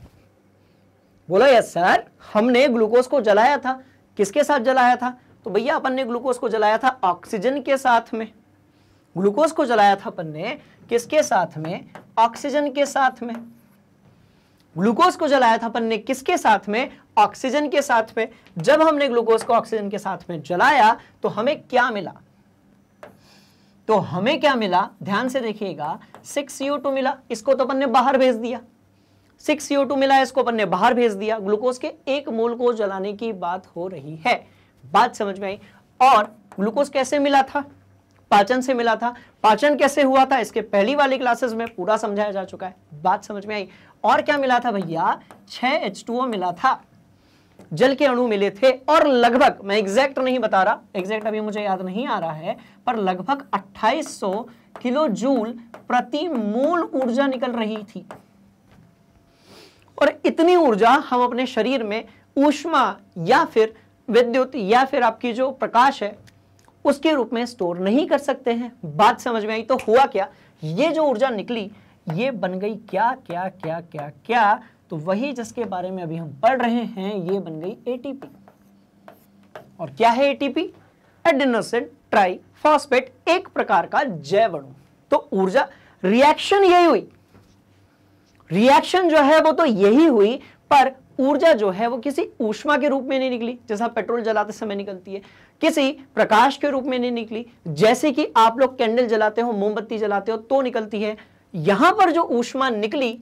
बोलो यस सर हमने ग्लूकोज को जलाया था किसके साथ जलाया था तो भैया अपन ने ग्लूकोज को जलाया था ऑक्सीजन के साथ में ग्लूकोज को जलाया था अपन ने किसके साथ में ऑक्सीजन के साथ में ग्लूकोज को जलाया था अपन ने किसके साथ में ऑक्सीजन के साथ में जब हमने ग्लूकोज को ऑक्सीजन के साथ में जलाया तो हमें क्या मिला तो हमें क्या मिला ध्यान से देखिएगा सिक्स सीओ टू मिला इसको तो अपन ने बाहर भेज दिया सिक्स सीओ टू मिला इसको अपन ने बाहर भेज दिया ग्लूकोज के एक मोल को जलाने की बात हो रही है बात समझ में आई और ग्लूकोज कैसे मिला था पाचन से मिला था पाचन कैसे हुआ था इसके पहली वाली क्लासेस में पूरा समझाया जा चुका है बात समझ में आई और क्या मिला था भैया छह एच मिला था जल के अणु मिले थे और लगभग मैं एग्जैक्ट नहीं बता रहा एग्जैक्ट अभी मुझे याद नहीं आ रहा है पर लगभग 2800 किलो जूल प्रति मूल ऊर्जा निकल रही थी और इतनी ऊर्जा हम अपने शरीर में ऊष्मा या फिर विद्युत या फिर आपकी जो प्रकाश है उसके रूप में स्टोर नहीं कर सकते हैं बात समझ में आई तो हुआ क्या ये जो ऊर्जा निकली ये बन गई क्या क्या क्या क्या क्या तो वही जिसके बारे में अभी हम पढ़ रहे हैं ये बन गई एटीपी और क्या है एटीपी एडेनोसिन ट्राई फॉस्फेट एक प्रकार का जैव अणु तो ऊर्जा रिएक्शन यही हुई रिएक्शन जो है वो तो यही हुई पर ऊर्जा जो है वो किसी ऊष्मा के रूप में नहीं निकली जैसा पेट्रोल जलाते समय निकलती है किसी प्रकाश के रूप में नहीं निकली जैसे कि आप लोग कैंडल जलाते हो मोमबत्ती जलाते हो तो निकलती है यहां पर जो ऊष्मा निकली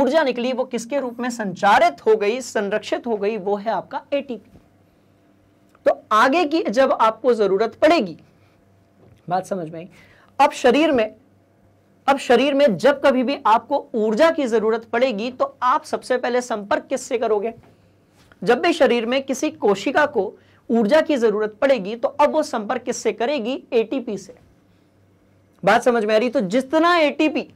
ऊर्जा निकली वो किसके रूप में संचारित हो गई संरक्षित हो गई वो है आपका एटीपी तो आगे की जब आपको जरूरत पड़ेगी बात समझ में अब शरीर में अब शरीर में जब कभी भी आपको ऊर्जा की जरूरत पड़ेगी तो आप सबसे पहले संपर्क किससे करोगे जब भी शरीर में किसी कोशिका को ऊर्जा की जरूरत पड़ेगी तो अब वो संपर्क किससे करेगी एटीपी से बात समझ में आ रही तो जितना एटीपी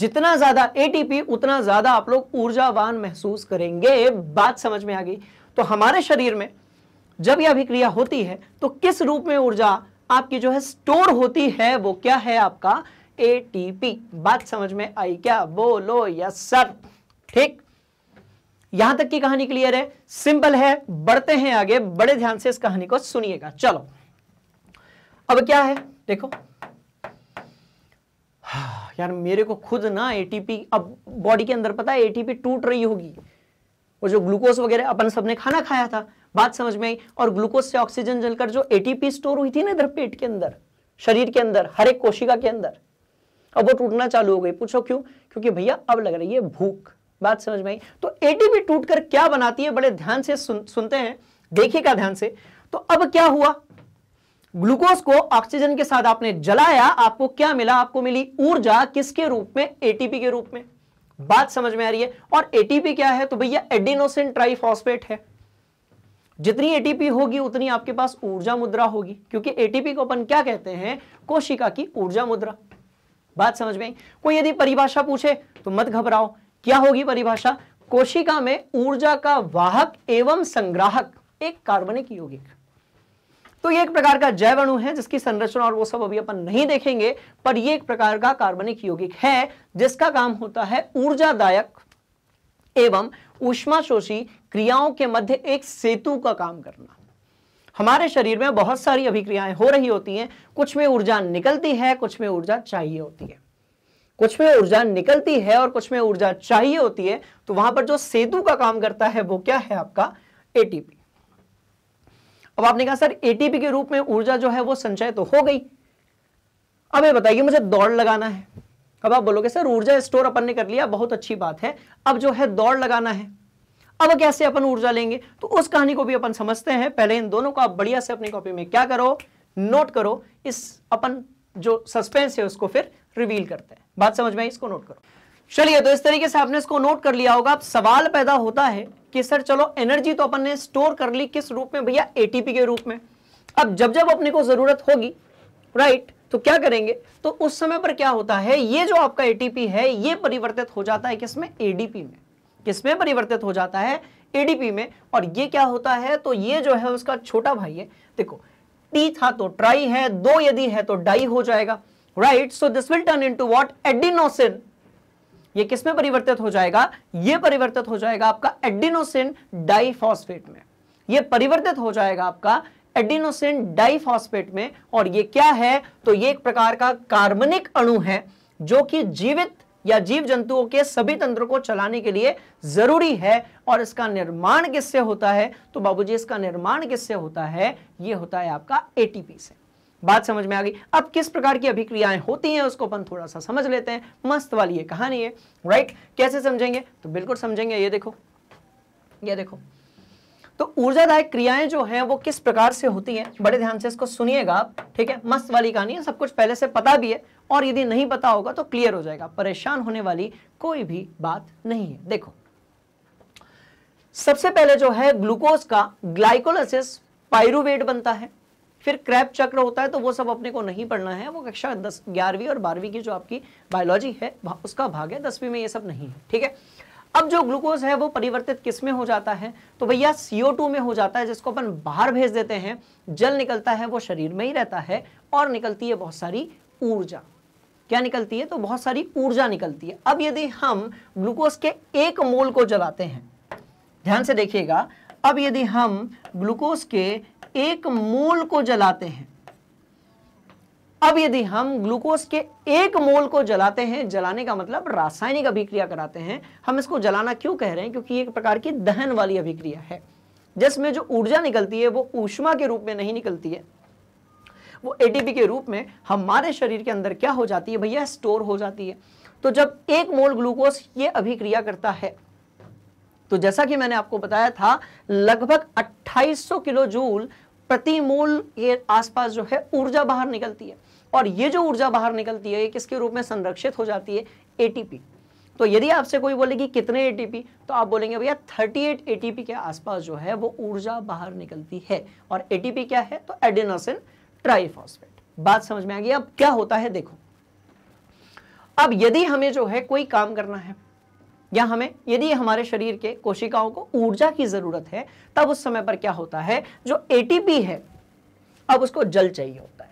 जितना ज्यादा एटीपी उतना ज्यादा आप लोग ऊर्जावान महसूस करेंगे बात समझ में आ गई तो हमारे शरीर में जब यह अभिक्रिया होती है तो किस रूप में ऊर्जा आपकी जो है स्टोर होती है वो क्या है आपका एटीपी बात समझ में आई क्या बोलो यस सर ठीक यहां तक की कहानी क्लियर है सिंपल है बढ़ते हैं आगे बड़े ध्यान से इस कहानी को सुनिएगा चलो अब क्या है देखो हाँ, यार मेरे को खुद ना एटीपी अब बॉडी के अंदर पता है एटीपी टूट रही होगी वो जो ग्लूकोज वगैरह अपन सबने खाना खाया था बात समझ में आई और ग्लूकोज से ऑक्सीजन जलकर जो एटीपी स्टोर हुई थी ना इधर पेट के अंदर शरीर के अंदर हर एक कोशिका के अंदर अब वो टूटना चालू हो गई पूछो क्यों क्योंकि भैया अब लग रही है भूख बात समझ में आई तो एडीबी टूटकर क्या बनाती है बड़े ध्यान से सुन, सुनते हैं देखिएगा ध्यान से तो अब क्या हुआ ग्लूकोज को ऑक्सीजन के साथ आपने जलाया आपको क्या मिला आपको मिली ऊर्जा किसके रूप में एटीपी के रूप में बात समझ में आ रही है और एटीपी क्या है तो भैया एडिनोसिन ट्राइफॉस्फेट है जितनी एटीपी होगी उतनी आपके पास ऊर्जा मुद्रा होगी क्योंकि एटीपी को अपन क्या कहते हैं कोशिका की ऊर्जा मुद्रा बात समझ में कोई यदि परिभाषा पूछे तो मत घबराओ क्या होगी परिभाषा कोशिका में ऊर्जा का वाहक एवं संग्राहक एक कार्बनिक यौगिक तो ये एक प्रकार का जैव अणु है जिसकी संरचना और वो सब अभी अपन नहीं देखेंगे पर ये एक प्रकार का कार्बनिक यौगिक है जिसका काम होता है ऊर्जादायक एवं शोषी क्रियाओं के मध्य एक सेतु का काम करना हमारे शरीर में बहुत सारी अभिक्रियाएं हो रही होती हैं कुछ में ऊर्जा निकलती है कुछ में ऊर्जा चाहिए होती है कुछ में ऊर्जा निकलती है और कुछ में ऊर्जा चाहिए होती है तो वहां पर जो सेतु का काम करता है वो क्या है आपका एटीपी अब आपने कहा सर एटीपी के रूप में ऊर्जा जो है वो संचय तो हो गई अब ये बताइए मुझे दौड़ लगाना है अब आप बोलोगे सर ऊर्जा स्टोर अपन ने कर लिया बहुत अच्छी बात है अब जो है दौड़ लगाना है अब कैसे अपन ऊर्जा लेंगे तो उस कहानी को भी अपन समझते हैं पहले इन दोनों को आप बढ़िया से अपनी कॉपी में क्या करो नोट करो इस अपन जो सस्पेंस है उसको फिर रिवील करते हैं बात समझ में आई इसको नोट करो चलिए तो इस तरीके से आपने इसको नोट कर लिया होगा अब सवाल पैदा होता है कि सर चलो एनर्जी तो अपन ने स्टोर कर ली किस रूप में भैया एटीपी के रूप में अब जब जब अपने को जरूरत होगी राइट तो क्या करेंगे तो उस समय पर क्या होता है ये जो आपका एटीपी है ये परिवर्तित हो जाता है किसमें एडीपी में किसमें परिवर्तित हो जाता है एडीपी में और ये क्या होता है तो ये जो है उसका छोटा भाई है देखो टी था तो ट्राई है दो यदि है तो डाई हो जाएगा right so this will turn into what adenosine ये किस में परिवर्तित हो जाएगा ये परिवर्तित हो जाएगा आपका एडिनोसिन डाइफॉस्फेट में ये परिवर्तित हो जाएगा आपका एडिनोसिन डाइफॉस्फेट में और ये क्या है तो ये एक प्रकार का कार्बनिक अणु है जो कि जीवित या जीव जंतुओं के सभी तंत्र को चलाने के लिए जरूरी है और इसका निर्माण किससे होता है तो बाबूजी इसका निर्माण किससे होता है ये होता है आपका एटीपी से बात समझ में आ गई अब किस प्रकार की अभिक्रियाएं होती हैं उसको अपन थोड़ा सा समझ लेते हैं मस्त वाली ये कहानी है राइट कैसे समझेंगे तो बिल्कुल समझेंगे ये देखो ये देखो तो ऊर्जादायक क्रियाएं जो हैं वो किस प्रकार से होती हैं बड़े ध्यान से इसको सुनिएगा आप ठीक है मस्त वाली कहानी है सब कुछ पहले से पता भी है और यदि नहीं पता होगा तो क्लियर हो जाएगा परेशान होने वाली कोई भी बात नहीं है देखो सबसे पहले जो है ग्लूकोज का ग्लाइकोलाइसिस पायरुवेट बनता है फिर क्रैप चक्र होता है तो वो सब अपने को नहीं पढ़ना है वो कक्षा दस ग्यारहवीं और बारहवीं की जो आपकी बायोलॉजी है उसका भाग है दसवीं में ये सब नहीं है ठीक है अब जो ग्लूकोज है वो परिवर्तित किस में हो जाता है तो भैया CO2 में हो जाता है जिसको अपन बाहर भेज देते हैं जल निकलता है वो शरीर में ही रहता है और निकलती है बहुत सारी ऊर्जा क्या निकलती है तो बहुत सारी ऊर्जा निकलती है अब यदि हम ग्लूकोज के एक मोल को जलाते हैं ध्यान से देखिएगा अब यदि हम ग्लूकोज के एक मोल को जलाते हैं अब यदि हम ग्लूकोज के एक मोल को जलाते हैं जलाने का मतलब रासायनिक अभिक्रिया कराते हैं हम इसको जलाना क्यों कह रहे हैं क्योंकि एक प्रकार की दहन वाली अभिक्रिया है जिसमें जो ऊर्जा निकलती है वो ऊष्मा के रूप में नहीं निकलती है वो एटीपी के रूप में हमारे शरीर के अंदर क्या हो जाती है भैया स्टोर हो जाती है तो जब एक मोल ग्लूकोज ये अभिक्रिया करता है तो जैसा कि मैंने आपको बताया था लगभग 2800 किलो जूल प्रति मूल ये आसपास जो है ऊर्जा बाहर निकलती है और ये जो ऊर्जा बाहर निकलती है ये किसके रूप में संरक्षित हो जाती है एटीपी तो यदि आपसे कोई बोलेगी कि कितने एटीपी तो आप बोलेंगे भैया 38 एटीपी के आसपास जो है वो ऊर्जा बाहर निकलती है और एटीपी क्या है तो एडिनोसिन ट्राइफॉस्फेट बात समझ में आ गई अब क्या होता है देखो अब यदि हमें जो है कोई काम करना है या हमें यदि हमारे शरीर के कोशिकाओं को ऊर्जा की ज़रूरत है तब उस समय पर क्या होता है जो एटीपी है अब उसको जल चाहिए होता है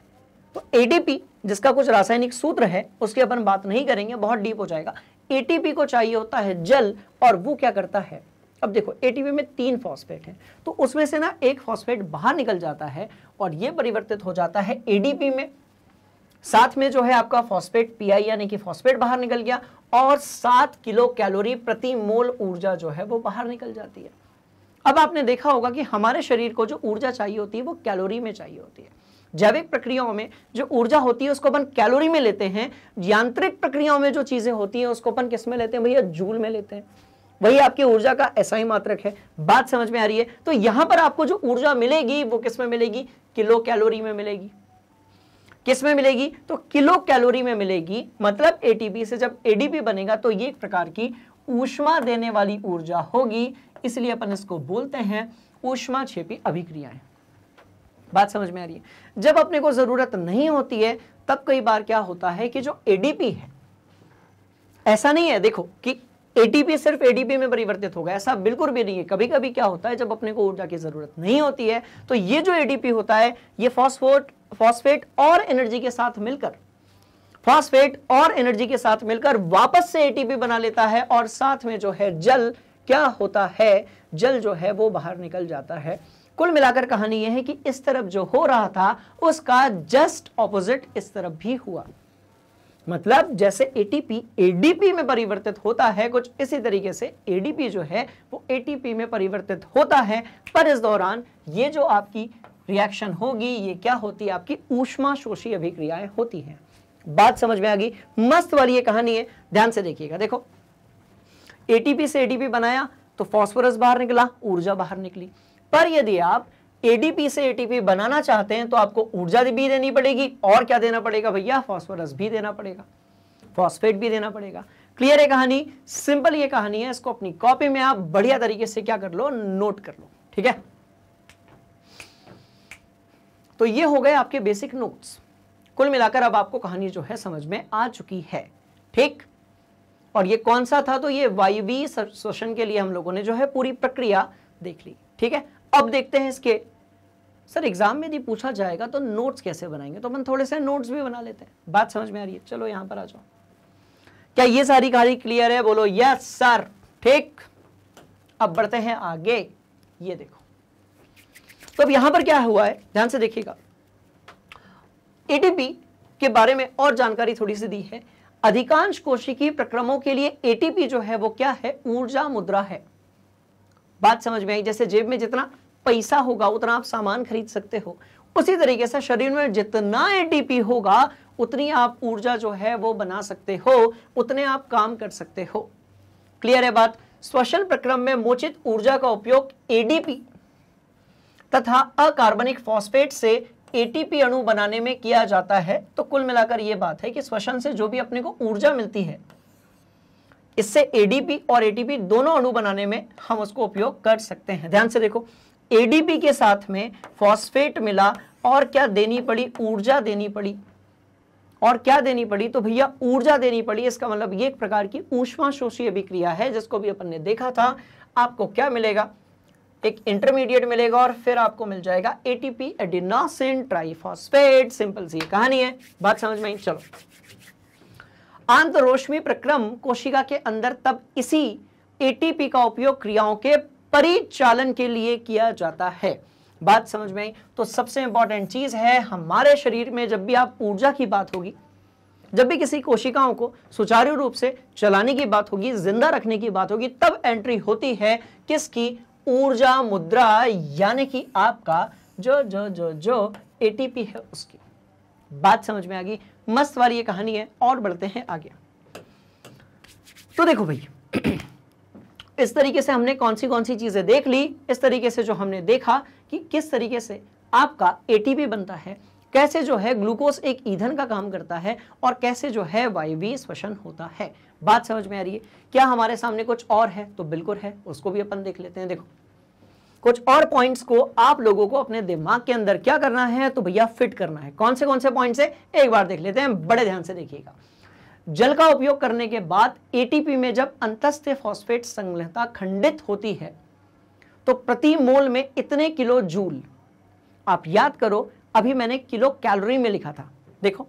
तो एटीपी जिसका कुछ रासायनिक सूत्र है उसकी अपन बात नहीं करेंगे बहुत डीप हो जाएगा एटीपी को चाहिए होता है जल और वो क्या करता है अब देखो एटीपी में तीन फॉस्फेट है तो उसमें से ना एक फॉस्फेट बाहर निकल जाता है और ये परिवर्तित हो जाता है एडीपी में साथ में जो है आपका फॉस्फेट पी यानी कि फॉस्फेट बाहर निकल गया और सात किलो कैलोरी प्रति मोल ऊर्जा जो है वो बाहर निकल जाती है अब आपने देखा होगा कि हमारे शरीर को जो ऊर्जा चाहिए होती है वो कैलोरी में चाहिए होती है जैविक प्रक्रियाओं में जो ऊर्जा होती है उसको अपन कैलोरी में लेते हैं यांत्रिक प्रक्रियाओं में जो चीज़ें होती हैं उसको अपन किस में लेते हैं भैया जूल में लेते हैं वही आपकी ऊर्जा का ऐसा ही मात्रक है बात समझ में आ रही है तो यहां पर आपको जो ऊर्जा मिलेगी वो किस में मिलेगी किलो कैलोरी में मिलेगी किस में मिलेगी तो किलो कैलोरी में मिलेगी मतलब एटीपी से जब एडीपी बनेगा तो ये एक प्रकार की ऊष्मा देने वाली ऊर्जा होगी इसलिए अपन इसको बोलते हैं ऊष्मा छेपी अभिक्रियाएं बात समझ में आ रही है जब अपने को जरूरत नहीं होती है तब कई बार क्या होता है कि जो एडीपी है ऐसा नहीं है देखो कि एटीपी सिर्फ एडीपी में परिवर्तित होगा ऐसा बिल्कुल भी नहीं है कभी कभी क्या होता है जब अपने को ऊर्जा की जरूरत नहीं होती है तो ये जो एडीपी होता है ये फॉस्फोट फॉस्फेट और एनर्जी के साथ मिलकर फॉस्फेट और एनर्जी के साथ मिलकर वापस से एटीपी बना लेता है और साथ में जो है जल क्या होता है जल जो है वो बाहर निकल जाता है कुल मिलाकर कहानी यह है कि इस तरफ जो हो रहा था उसका जस्ट ऑपोजिट इस तरफ भी हुआ मतलब जैसे एटीपी एडीपी में परिवर्तित होता है कुछ इसी तरीके से एडीपी जो है वो एटीपी में परिवर्तित होता है पर इस दौरान ये जो आपकी रिएक्शन होगी ये क्या होती है आपकी ऊष्मा शोषी अभिक्रियाएं होती हैं बात समझ में आ गई मस्त वाली ये कहानी है ध्यान से देखिएगा देखो एटीपी से एटीपी बनाया तो फॉस्फोरस बाहर निकला ऊर्जा बाहर निकली पर यदि आप एडीपी से एटीपी बनाना चाहते हैं तो आपको ऊर्जा भी देनी पड़ेगी और क्या देना पड़ेगा भैया फॉस्फोरस भी देना पड़ेगा फॉस्फेट भी देना पड़ेगा क्लियर है कहानी सिंपल ये कहानी है इसको अपनी कॉपी में आप बढ़िया तरीके से क्या कर लो नोट कर लो ठीक है तो ये हो गए आपके बेसिक नोट्स कुल मिलाकर अब आपको कहानी जो है समझ में आ चुकी है ठीक और ये कौन सा था तो ये वायवी शोषण के लिए हम लोगों ने जो है पूरी प्रक्रिया देख ली ठीक है अब देखते हैं इसके सर एग्जाम में यदि पूछा जाएगा तो नोट्स कैसे बनाएंगे तो अपन थोड़े से नोट्स भी बना लेते हैं बात समझ में आ रही है चलो यहां पर आ जाओ क्या ये सारी कहानी क्लियर है बोलो यस सर ठीक अब बढ़ते हैं आगे ये देखो तो अब यहां पर क्या हुआ है ध्यान से देखिएगा एटीपी के बारे में और जानकारी थोड़ी सी दी है अधिकांश कोशिकीय प्रक्रमों के लिए एटीपी जो है वो क्या है ऊर्जा मुद्रा है बात समझ में आई जैसे जेब में जितना पैसा होगा उतना आप सामान खरीद सकते हो उसी तरीके से शरीर में जितना एटीपी होगा उतनी आप ऊर्जा जो है वो बना सकते हो उतने आप काम कर सकते हो क्लियर है बात श्वसन प्रक्रम में मोचित ऊर्जा का उपयोग एडीपी तथा अकार्बनिक फॉस्फेट से एटीपी अणु बनाने में किया जाता है तो कुल मिलाकर यह बात है कि श्वसन से जो भी अपने को ऊर्जा मिलती है इससे एडीपी और एटीपी दोनों अणु बनाने में हम उसको उपयोग कर सकते हैं ध्यान से देखो एडीपी के साथ में फॉस्फेट मिला और क्या देनी पड़ी ऊर्जा देनी पड़ी और क्या देनी पड़ी तो भैया ऊर्जा देनी पड़ी इसका मतलब ये एक प्रकार की ऊष्मा शोषी अभिक्रिया है जिसको भी अपन ने देखा था आपको क्या मिलेगा एक इंटरमीडिएट मिलेगा और फिर आपको मिल जाएगा एटीपी एडिनोसिन ट्राइफॉस्फेट सिंपल सी कहानी है बात समझ में चलो आंत रोशमी प्रक्रम कोशिका के अंदर तब इसी एटीपी का उपयोग क्रियाओं के परिचालन के लिए किया जाता है बात समझ में तो सबसे इंपॉर्टेंट चीज है हमारे शरीर में जब भी आप ऊर्जा की बात होगी जब भी किसी कोशिकाओं को सुचारू रूप से चलाने की बात होगी जिंदा रखने की बात होगी तब एंट्री होती है किसकी ऊर्जा मुद्रा यानी कि आपका जो जो जो जो एटीपी है उसकी बात समझ में आ गई मस्त वाली ये कहानी है और बढ़ते हैं आगे तो देखो भाई [clears throat] इस तरीके से हमने कौन सी कौन सी चीज़ें देख ली इस तरीके से जो हमने देखा कि किस तरीके से आपका एटीपी बनता है कैसे जो है ग्लूकोस एक ईंधन का काम करता है और कैसे जो है वायवीय श्वसन होता है बात समझ में आ रही है क्या हमारे सामने कुछ और है तो बिल्कुल है उसको भी अपन देख लेते हैं देखो कुछ और पॉइंट्स को आप लोगों को अपने दिमाग के अंदर क्या करना है तो भैया फिट करना है कौन से कौन से पॉइंट्स है एक बार देख लेते हैं बड़े ध्यान से देखिएगा जल का उपयोग करने के बाद एटीपी में जब अंतस्थ फॉस्फेट संग्रहता खंडित होती है तो प्रति मोल में इतने किलो जूल आप याद करो अभी मैंने किलो कैलोरी में लिखा था देखो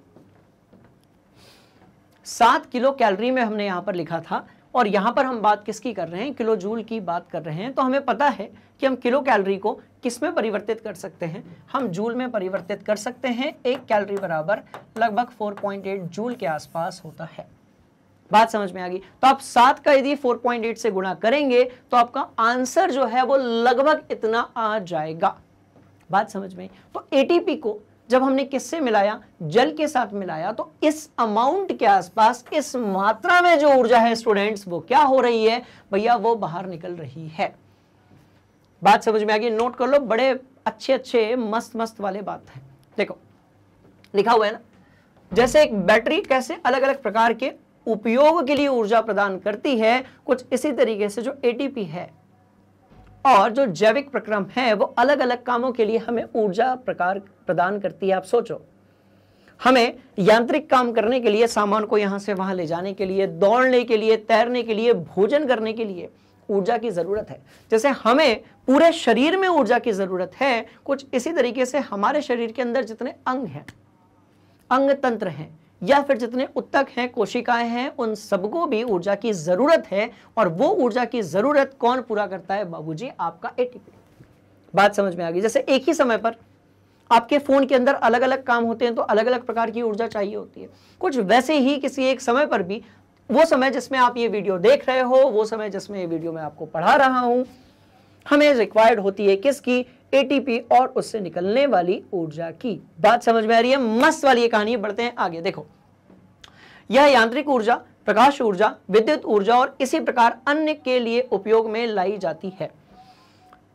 सात किलो कैलोरी में हमने यहाँ पर लिखा था और यहाँ पर हम बात किसकी कर रहे हैं किलो जूल की बात कर रहे हैं तो हमें पता है कि हम किलो कैलोरी को किस में परिवर्तित कर सकते हैं हम जूल में परिवर्तित कर सकते हैं एक कैलोरी बराबर लगभग 4.8 जूल के आसपास होता है बात समझ में आ गई तो आप सात का यदि 4.8 से गुणा करेंगे तो आपका आंसर जो है वो लगभग इतना आ जाएगा बात समझ में तो एटीपी को जब हमने किससे मिलाया जल के साथ मिलाया तो इस अमाउंट के आसपास इस मात्रा में जो ऊर्जा है स्टूडेंट्स वो क्या हो रही है भैया वो बाहर निकल रही है बात समझ में आ गई नोट कर लो बड़े अच्छे अच्छे मस्त मस्त वाले बात है देखो लिखा हुआ है ना जैसे एक बैटरी कैसे अलग अलग प्रकार के उपयोग के लिए ऊर्जा प्रदान करती है कुछ इसी तरीके से जो एटीपी है और जो जैविक प्रक्रम है वो अलग अलग कामों के लिए हमें ऊर्जा प्रकार प्रदान करती है आप सोचो हमें यांत्रिक काम करने के लिए सामान को यहां से वहां ले जाने के लिए दौड़ने के लिए तैरने के लिए भोजन करने के लिए ऊर्जा की ज़रूरत है जैसे हमें पूरे शरीर में ऊर्जा की ज़रूरत है कुछ इसी तरीके से हमारे शरीर के अंदर जितने अंग हैं अंग तंत्र हैं या फिर जितने उत्तक हैं कोशिकाएं हैं उन सबको भी ऊर्जा की ज़रूरत है और वो ऊर्जा की ज़रूरत कौन पूरा करता है बाबूजी आपका एटीपी बात समझ में आ गई जैसे एक ही समय पर आपके फ़ोन के अंदर अलग अलग काम होते हैं तो अलग अलग प्रकार की ऊर्जा चाहिए होती है कुछ वैसे ही किसी एक समय पर भी वो समय जिसमें आप ये वीडियो देख रहे हो वो समय जिसमें ये वीडियो मैं आपको पढ़ा रहा हूं हमें रिक्वायर्ड होती है किसकी एटीपी और उससे निकलने वाली ऊर्जा की बात समझ में आ रही है मस्त वाली ये कहानी बढ़ते हैं आगे देखो यह यांत्रिक ऊर्जा प्रकाश ऊर्जा विद्युत ऊर्जा और इसी प्रकार अन्य के लिए उपयोग में लाई जाती है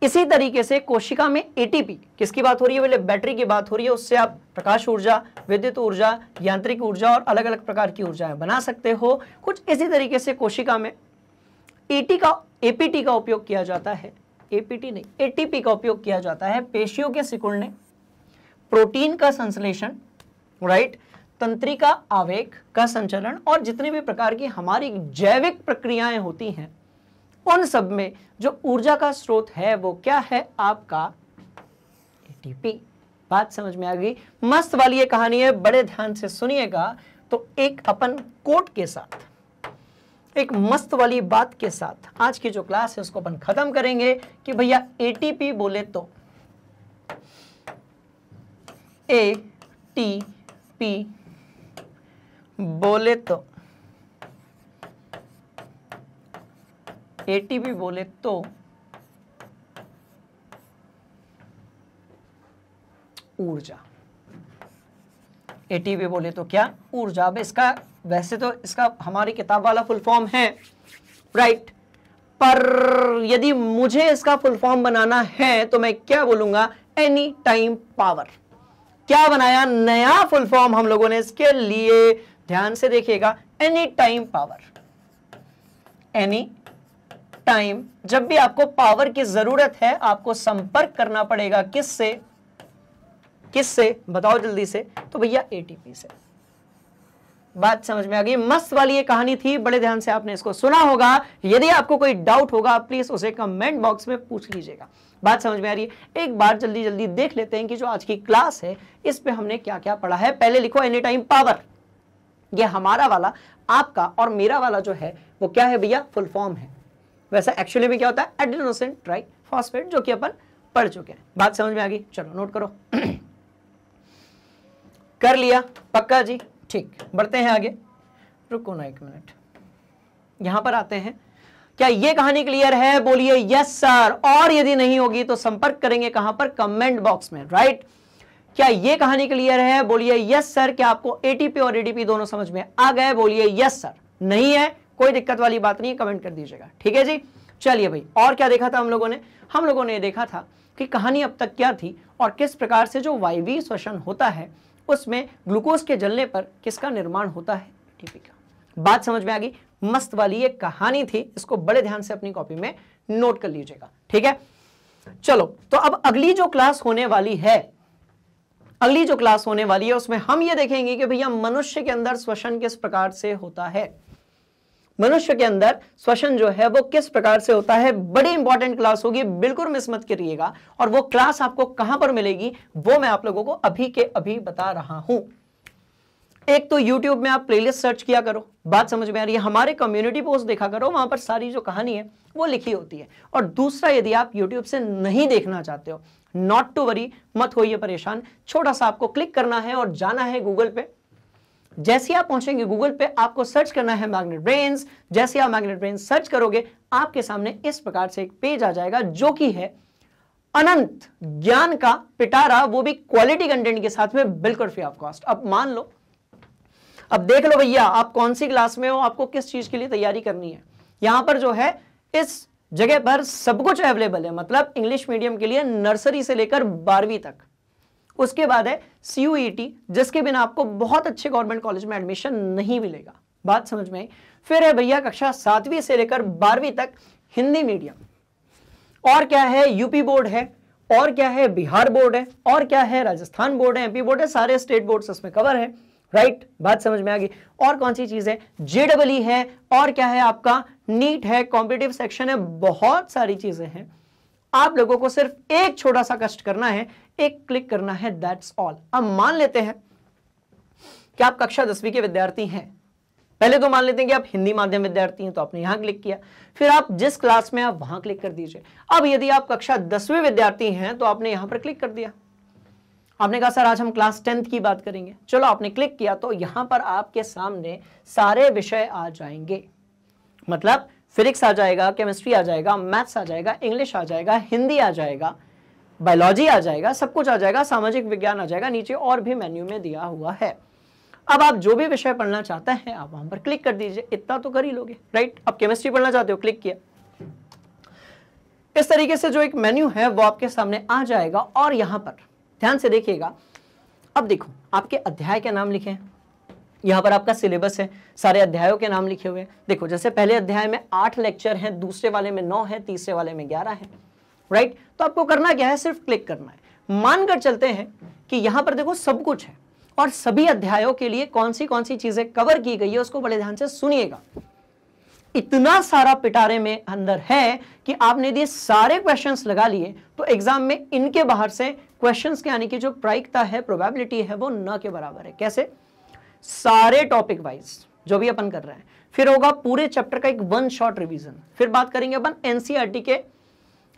इसी तरीके से कोशिका में एटीपी किसकी बात हो रही है बोले बैटरी की बात हो रही है उससे आप प्रकाश ऊर्जा विद्युत ऊर्जा यांत्रिक ऊर्जा और अलग अलग प्रकार की ऊर्जाएं बना सकते हो कुछ इसी तरीके से कोशिका में एटी का एपीटी का उपयोग किया जाता है एपीटी नहीं एटीपी का उपयोग किया जाता है पेशियों के सिकुड़ने प्रोटीन का संश्लेषण राइट तंत्री का आवेग का संचलन और जितने भी प्रकार की हमारी जैविक प्रक्रियाएं होती हैं उन सब में जो ऊर्जा का स्रोत है वो क्या है आपका एटीपी बात समझ में आ गई मस्त वाली ये कहानी है बड़े ध्यान से सुनिएगा तो एक अपन कोट के साथ एक मस्त वाली बात के साथ आज की जो क्लास है उसको अपन खत्म करेंगे कि भैया एटीपी बोले तो ए टी पी बोले तो एटीपी बोले तो ऊर्जा एटीपी बोले तो क्या ऊर्जा अब इसका वैसे तो इसका हमारी किताब वाला फुल फॉर्म है राइट पर यदि मुझे इसका फुल फॉर्म बनाना है तो मैं क्या बोलूंगा एनी टाइम पावर क्या बनाया नया फुल फॉर्म हम लोगों ने इसके लिए ध्यान से देखिएगा any time power any time जब भी आपको पावर की जरूरत है आपको संपर्क करना पड़ेगा किससे किससे बताओ जल्दी से तो भैया एटीपी से बात समझ में आ गई मस्त वाली ये कहानी थी बड़े ध्यान से आपने इसको सुना होगा यदि आपको कोई डाउट होगा प्लीज उसे कमेंट बॉक्स में पूछ लीजिएगा बात समझ में आ रही है एक बार जल्दी जल्दी देख लेते हैं कि जो आज की क्लास है इस पे हमने क्या क्या पढ़ा है पहले लिखो एनी टाइम पावर ये हमारा वाला आपका और मेरा वाला जो है वो क्या है भैया फुल फॉर्म है वैसा एक्चुअली में क्या होता है एडिनोसिन ट्राई फॉस्फेट जो कि अपन पढ़ चुके हैं बात समझ में आ गई चलो नोट करो [clears throat] कर लिया पक्का जी ठीक बढ़ते हैं आगे रुको ना एक मिनट यहां पर आते हैं क्या ये कहानी क्लियर है बोलिए यस सर और यदि नहीं होगी तो संपर्क करेंगे कहां पर कमेंट बॉक्स में राइट क्या ये कहानी क्लियर है बोलिए यस सर क्या आपको एटीपी और एडीपी दोनों समझ में आ गए बोलिए यस सर नहीं है कोई दिक्कत वाली बात नहीं है कमेंट कर दीजिएगा ठीक है जी चलिए भाई और क्या देखा था हम लोगों ने हम लोगों ने देखा था कि कहानी अब तक क्या थी और किस प्रकार से जो वायवी श्वसन होता है उसमें ग्लूकोज के जलने पर किसका निर्माण होता है एटीपी का बात समझ में आ गई मस्त वाली ये कहानी थी इसको बड़े ध्यान से अपनी कॉपी में नोट कर लीजिएगा ठीक है चलो तो अब अगली जो क्लास होने वाली है अगली जो क्लास होने वाली है उसमें हम ये देखेंगे कि भैया मनुष्य के अंदर श्वसन किस प्रकार से होता है मनुष्य के अंदर श्वसन जो है वो किस प्रकार से होता है बड़ी इंपॉर्टेंट क्लास होगी बिल्कुल मिस मत करिएगा और वो क्लास आपको कहां पर मिलेगी वो मैं आप लोगों को अभी के अभी बता रहा हूं एक तो YouTube में आप प्लेलिस्ट सर्च किया करो बात समझ में आ रही है हमारे कम्युनिटी पोस्ट देखा करो वहां पर सारी जो कहानी है वो लिखी होती है और दूसरा यदि आप YouTube से नहीं देखना चाहते हो नॉट टू वरी मत होइए परेशान छोटा सा आपको क्लिक करना है और जाना है गूगल पे जैसे आप पहुंचेंगे गूगल पे आपको सर्च करना है मैग्नेट ब्रेन्स जैसे आप मैग्नेट ब्रेन सर्च करोगे आपके सामने इस प्रकार से एक पेज आ जाएगा जो कि है अनंत ज्ञान का पिटारा वो भी क्वालिटी कंटेंट के साथ में बिल्कुल फ्री ऑफ कॉस्ट अब मान लो अब देख लो भैया आप कौन सी क्लास में हो आपको किस चीज के लिए तैयारी करनी है यहां पर जो है इस जगह पर सब कुछ अवेलेबल है मतलब इंग्लिश मीडियम के लिए नर्सरी से लेकर बारहवीं तक उसके बाद है सी e जिसके बिना आपको बहुत अच्छे गवर्नमेंट कॉलेज में एडमिशन नहीं मिलेगा बात समझ में आई फिर है भैया कक्षा सातवीं से लेकर बारहवीं तक हिंदी मीडियम और क्या है यूपी बोर्ड है और क्या है बिहार बोर्ड है और क्या है राजस्थान बोर्ड है एमपी बोर्ड है सारे स्टेट बोर्ड उसमें कवर है राइट right, बात समझ में आ गई और कौन सी चीज है जेडब्ल्यू e e है और क्या है आपका नीट है कॉम्पिटेटिव सेक्शन है बहुत सारी चीजें हैं आप लोगों को सिर्फ एक छोटा सा कष्ट करना है एक क्लिक करना है दैट्स ऑल अब मान लेते हैं कि आप कक्षा दसवीं के विद्यार्थी हैं पहले तो मान लेते हैं कि आप हिंदी माध्यम विद्यार्थी हैं तो आपने यहां क्लिक किया फिर आप जिस क्लास में आप वहां क्लिक कर दीजिए अब यदि आप कक्षा दसवीं विद्यार्थी हैं तो आपने यहां पर क्लिक कर दिया आपने कहा सर आज हम क्लास टेंथ की बात करेंगे चलो आपने क्लिक किया तो यहां पर आपके सामने सारे विषय आ जाएंगे मतलब फिजिक्स आ जाएगा केमिस्ट्री आ जाएगा मैथ्स आ जाएगा इंग्लिश आ जाएगा हिंदी आ जाएगा बायोलॉजी आ जाएगा सब कुछ आ जाएगा सामाजिक विज्ञान आ जाएगा नीचे और भी मेन्यू में दिया हुआ है अब आप जो भी विषय पढ़ना चाहते हैं आप वहां पर क्लिक कर दीजिए इतना तो कर ही लोगे राइट आप केमिस्ट्री पढ़ना चाहते हो क्लिक किया इस तरीके से जो एक मेन्यू है वो आपके सामने आ जाएगा और यहां पर ध्यान से देखिएगा अब देखो आपके अध्याय के नाम लिखे यहां पर आपका सिलेबस है सारे अध्यायों के नाम लिखे हुए हैं देखो जैसे पहले अध्याय में आठ लेक्चर हैं दूसरे वाले में नौ है तीसरे वाले में ग्यारह है राइट तो आपको करना क्या है सिर्फ क्लिक करना है मानकर चलते हैं कि यहां पर देखो सब कुछ है और सभी अध्यायों के लिए कौन सी कौन सी चीजें कवर की गई है उसको बड़े ध्यान से सुनिएगा इतना सारा पिटारे में अंदर है कि आपने ये सारे क्वेश्चंस लगा लिए तो एग्जाम में इनके बाहर से क्वेश्चंस के आने की जो प्रायिकता है प्रोबेबिलिटी है वो न के बराबर है कैसे सारे टॉपिक वाइज जो भी अपन कर रहे हैं फिर होगा पूरे चैप्टर का एक वन शॉर्ट रिवीजन फिर बात करेंगे अपन एनसीआरटी e के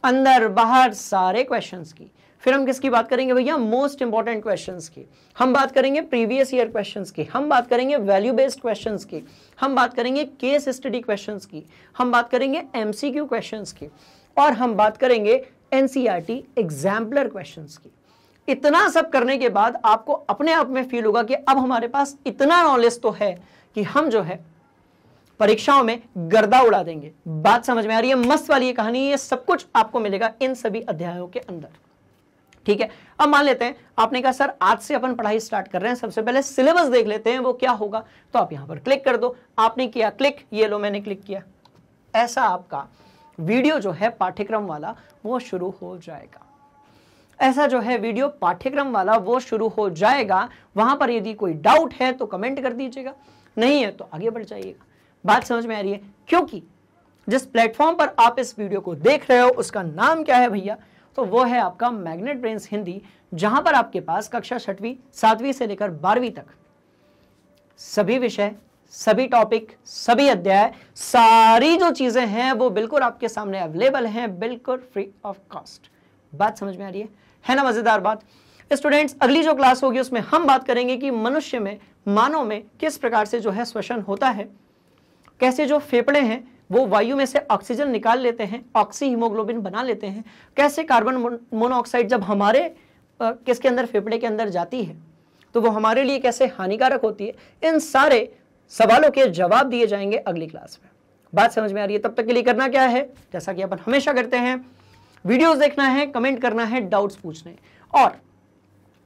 अंदर बाहर सारे क्वेश्चंस की फिर हम किसकी बात करेंगे भैया मोस्ट इंपॉर्टेंट क्वेश्चंस की हम बात करेंगे प्रीवियस ईयर क्वेश्चंस की हम बात करेंगे वैल्यू बेस्ड क्वेश्चंस की हम बात करेंगे केस स्टडी क्वेश्चंस की हम बात करेंगे एमसीक्यू क्वेश्चंस की और हम बात करेंगे एनसीईआरटी एग्जाम्पलर क्वेश्चन की इतना सब करने के बाद आपको अपने आप में फील होगा कि अब हमारे पास इतना नॉलेज तो है कि हम जो है परीक्षाओं में गर्दा उड़ा देंगे बात समझ में आ रही है मस्त वाली कहानी ये सब कुछ आपको मिलेगा इन सभी अध्यायों के अंदर ठीक है अब मान लेते हैं आपने कहा सर आज से अपन पढ़ाई स्टार्ट कर रहे हैं सबसे पहले सिलेबस देख लेते हैं वो क्या होगा तो आप यहां पर क्लिक कर दो आपने किया क्लिक ये लो मैंने क्लिक किया ऐसा आपका वीडियो जो है पाठ्यक्रम वाला वो शुरू हो जाएगा ऐसा जो है वीडियो पाठ्यक्रम वाला वो शुरू हो जाएगा वहां पर यदि कोई डाउट है तो कमेंट कर दीजिएगा नहीं है तो आगे बढ़ जाइएगा बात समझ में आ रही है क्योंकि जिस प्लेटफॉर्म पर आप इस वीडियो को देख रहे हो उसका नाम क्या है भैया तो वो है आपका मैग्नेट ब्रेन्स हिंदी जहां पर आपके पास कक्षा छठवीं सातवीं से लेकर बारहवीं तक सभी विषय सभी टॉपिक सभी अध्याय सारी जो चीजें हैं वो बिल्कुल आपके सामने अवेलेबल हैं बिल्कुल फ्री ऑफ कॉस्ट बात समझ में आ रही है है ना मजेदार बात स्टूडेंट्स अगली जो क्लास होगी उसमें हम बात करेंगे कि मनुष्य में मानव में किस प्रकार से जो है श्वसन होता है कैसे जो फेफड़े हैं वो वायु में से ऑक्सीजन निकाल लेते हैं ऑक्सी हीमोग्लोबिन बना लेते हैं कैसे कार्बन मोनोऑक्साइड जब हमारे आ, किसके अंदर फेफड़े के अंदर जाती है तो वो हमारे लिए कैसे हानिकारक होती है इन सारे सवालों के जवाब दिए जाएंगे अगली क्लास में बात समझ में आ रही है तब तक के लिए करना क्या है जैसा कि अपन हमेशा करते हैं वीडियोस देखना है कमेंट करना है डाउट्स पूछने और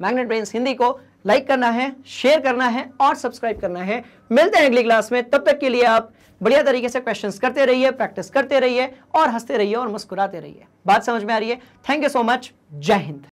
मैग्नेट ब्रेन्स हिंदी को लाइक करना है शेयर करना है और सब्सक्राइब करना है मिलते हैं अगली क्लास में तब तक के लिए आप बढ़िया तरीके से क्वेश्चंस करते रहिए प्रैक्टिस करते रहिए और हंसते रहिए और मुस्कुराते रहिए बात समझ में आ रही है थैंक यू सो मच जय हिंद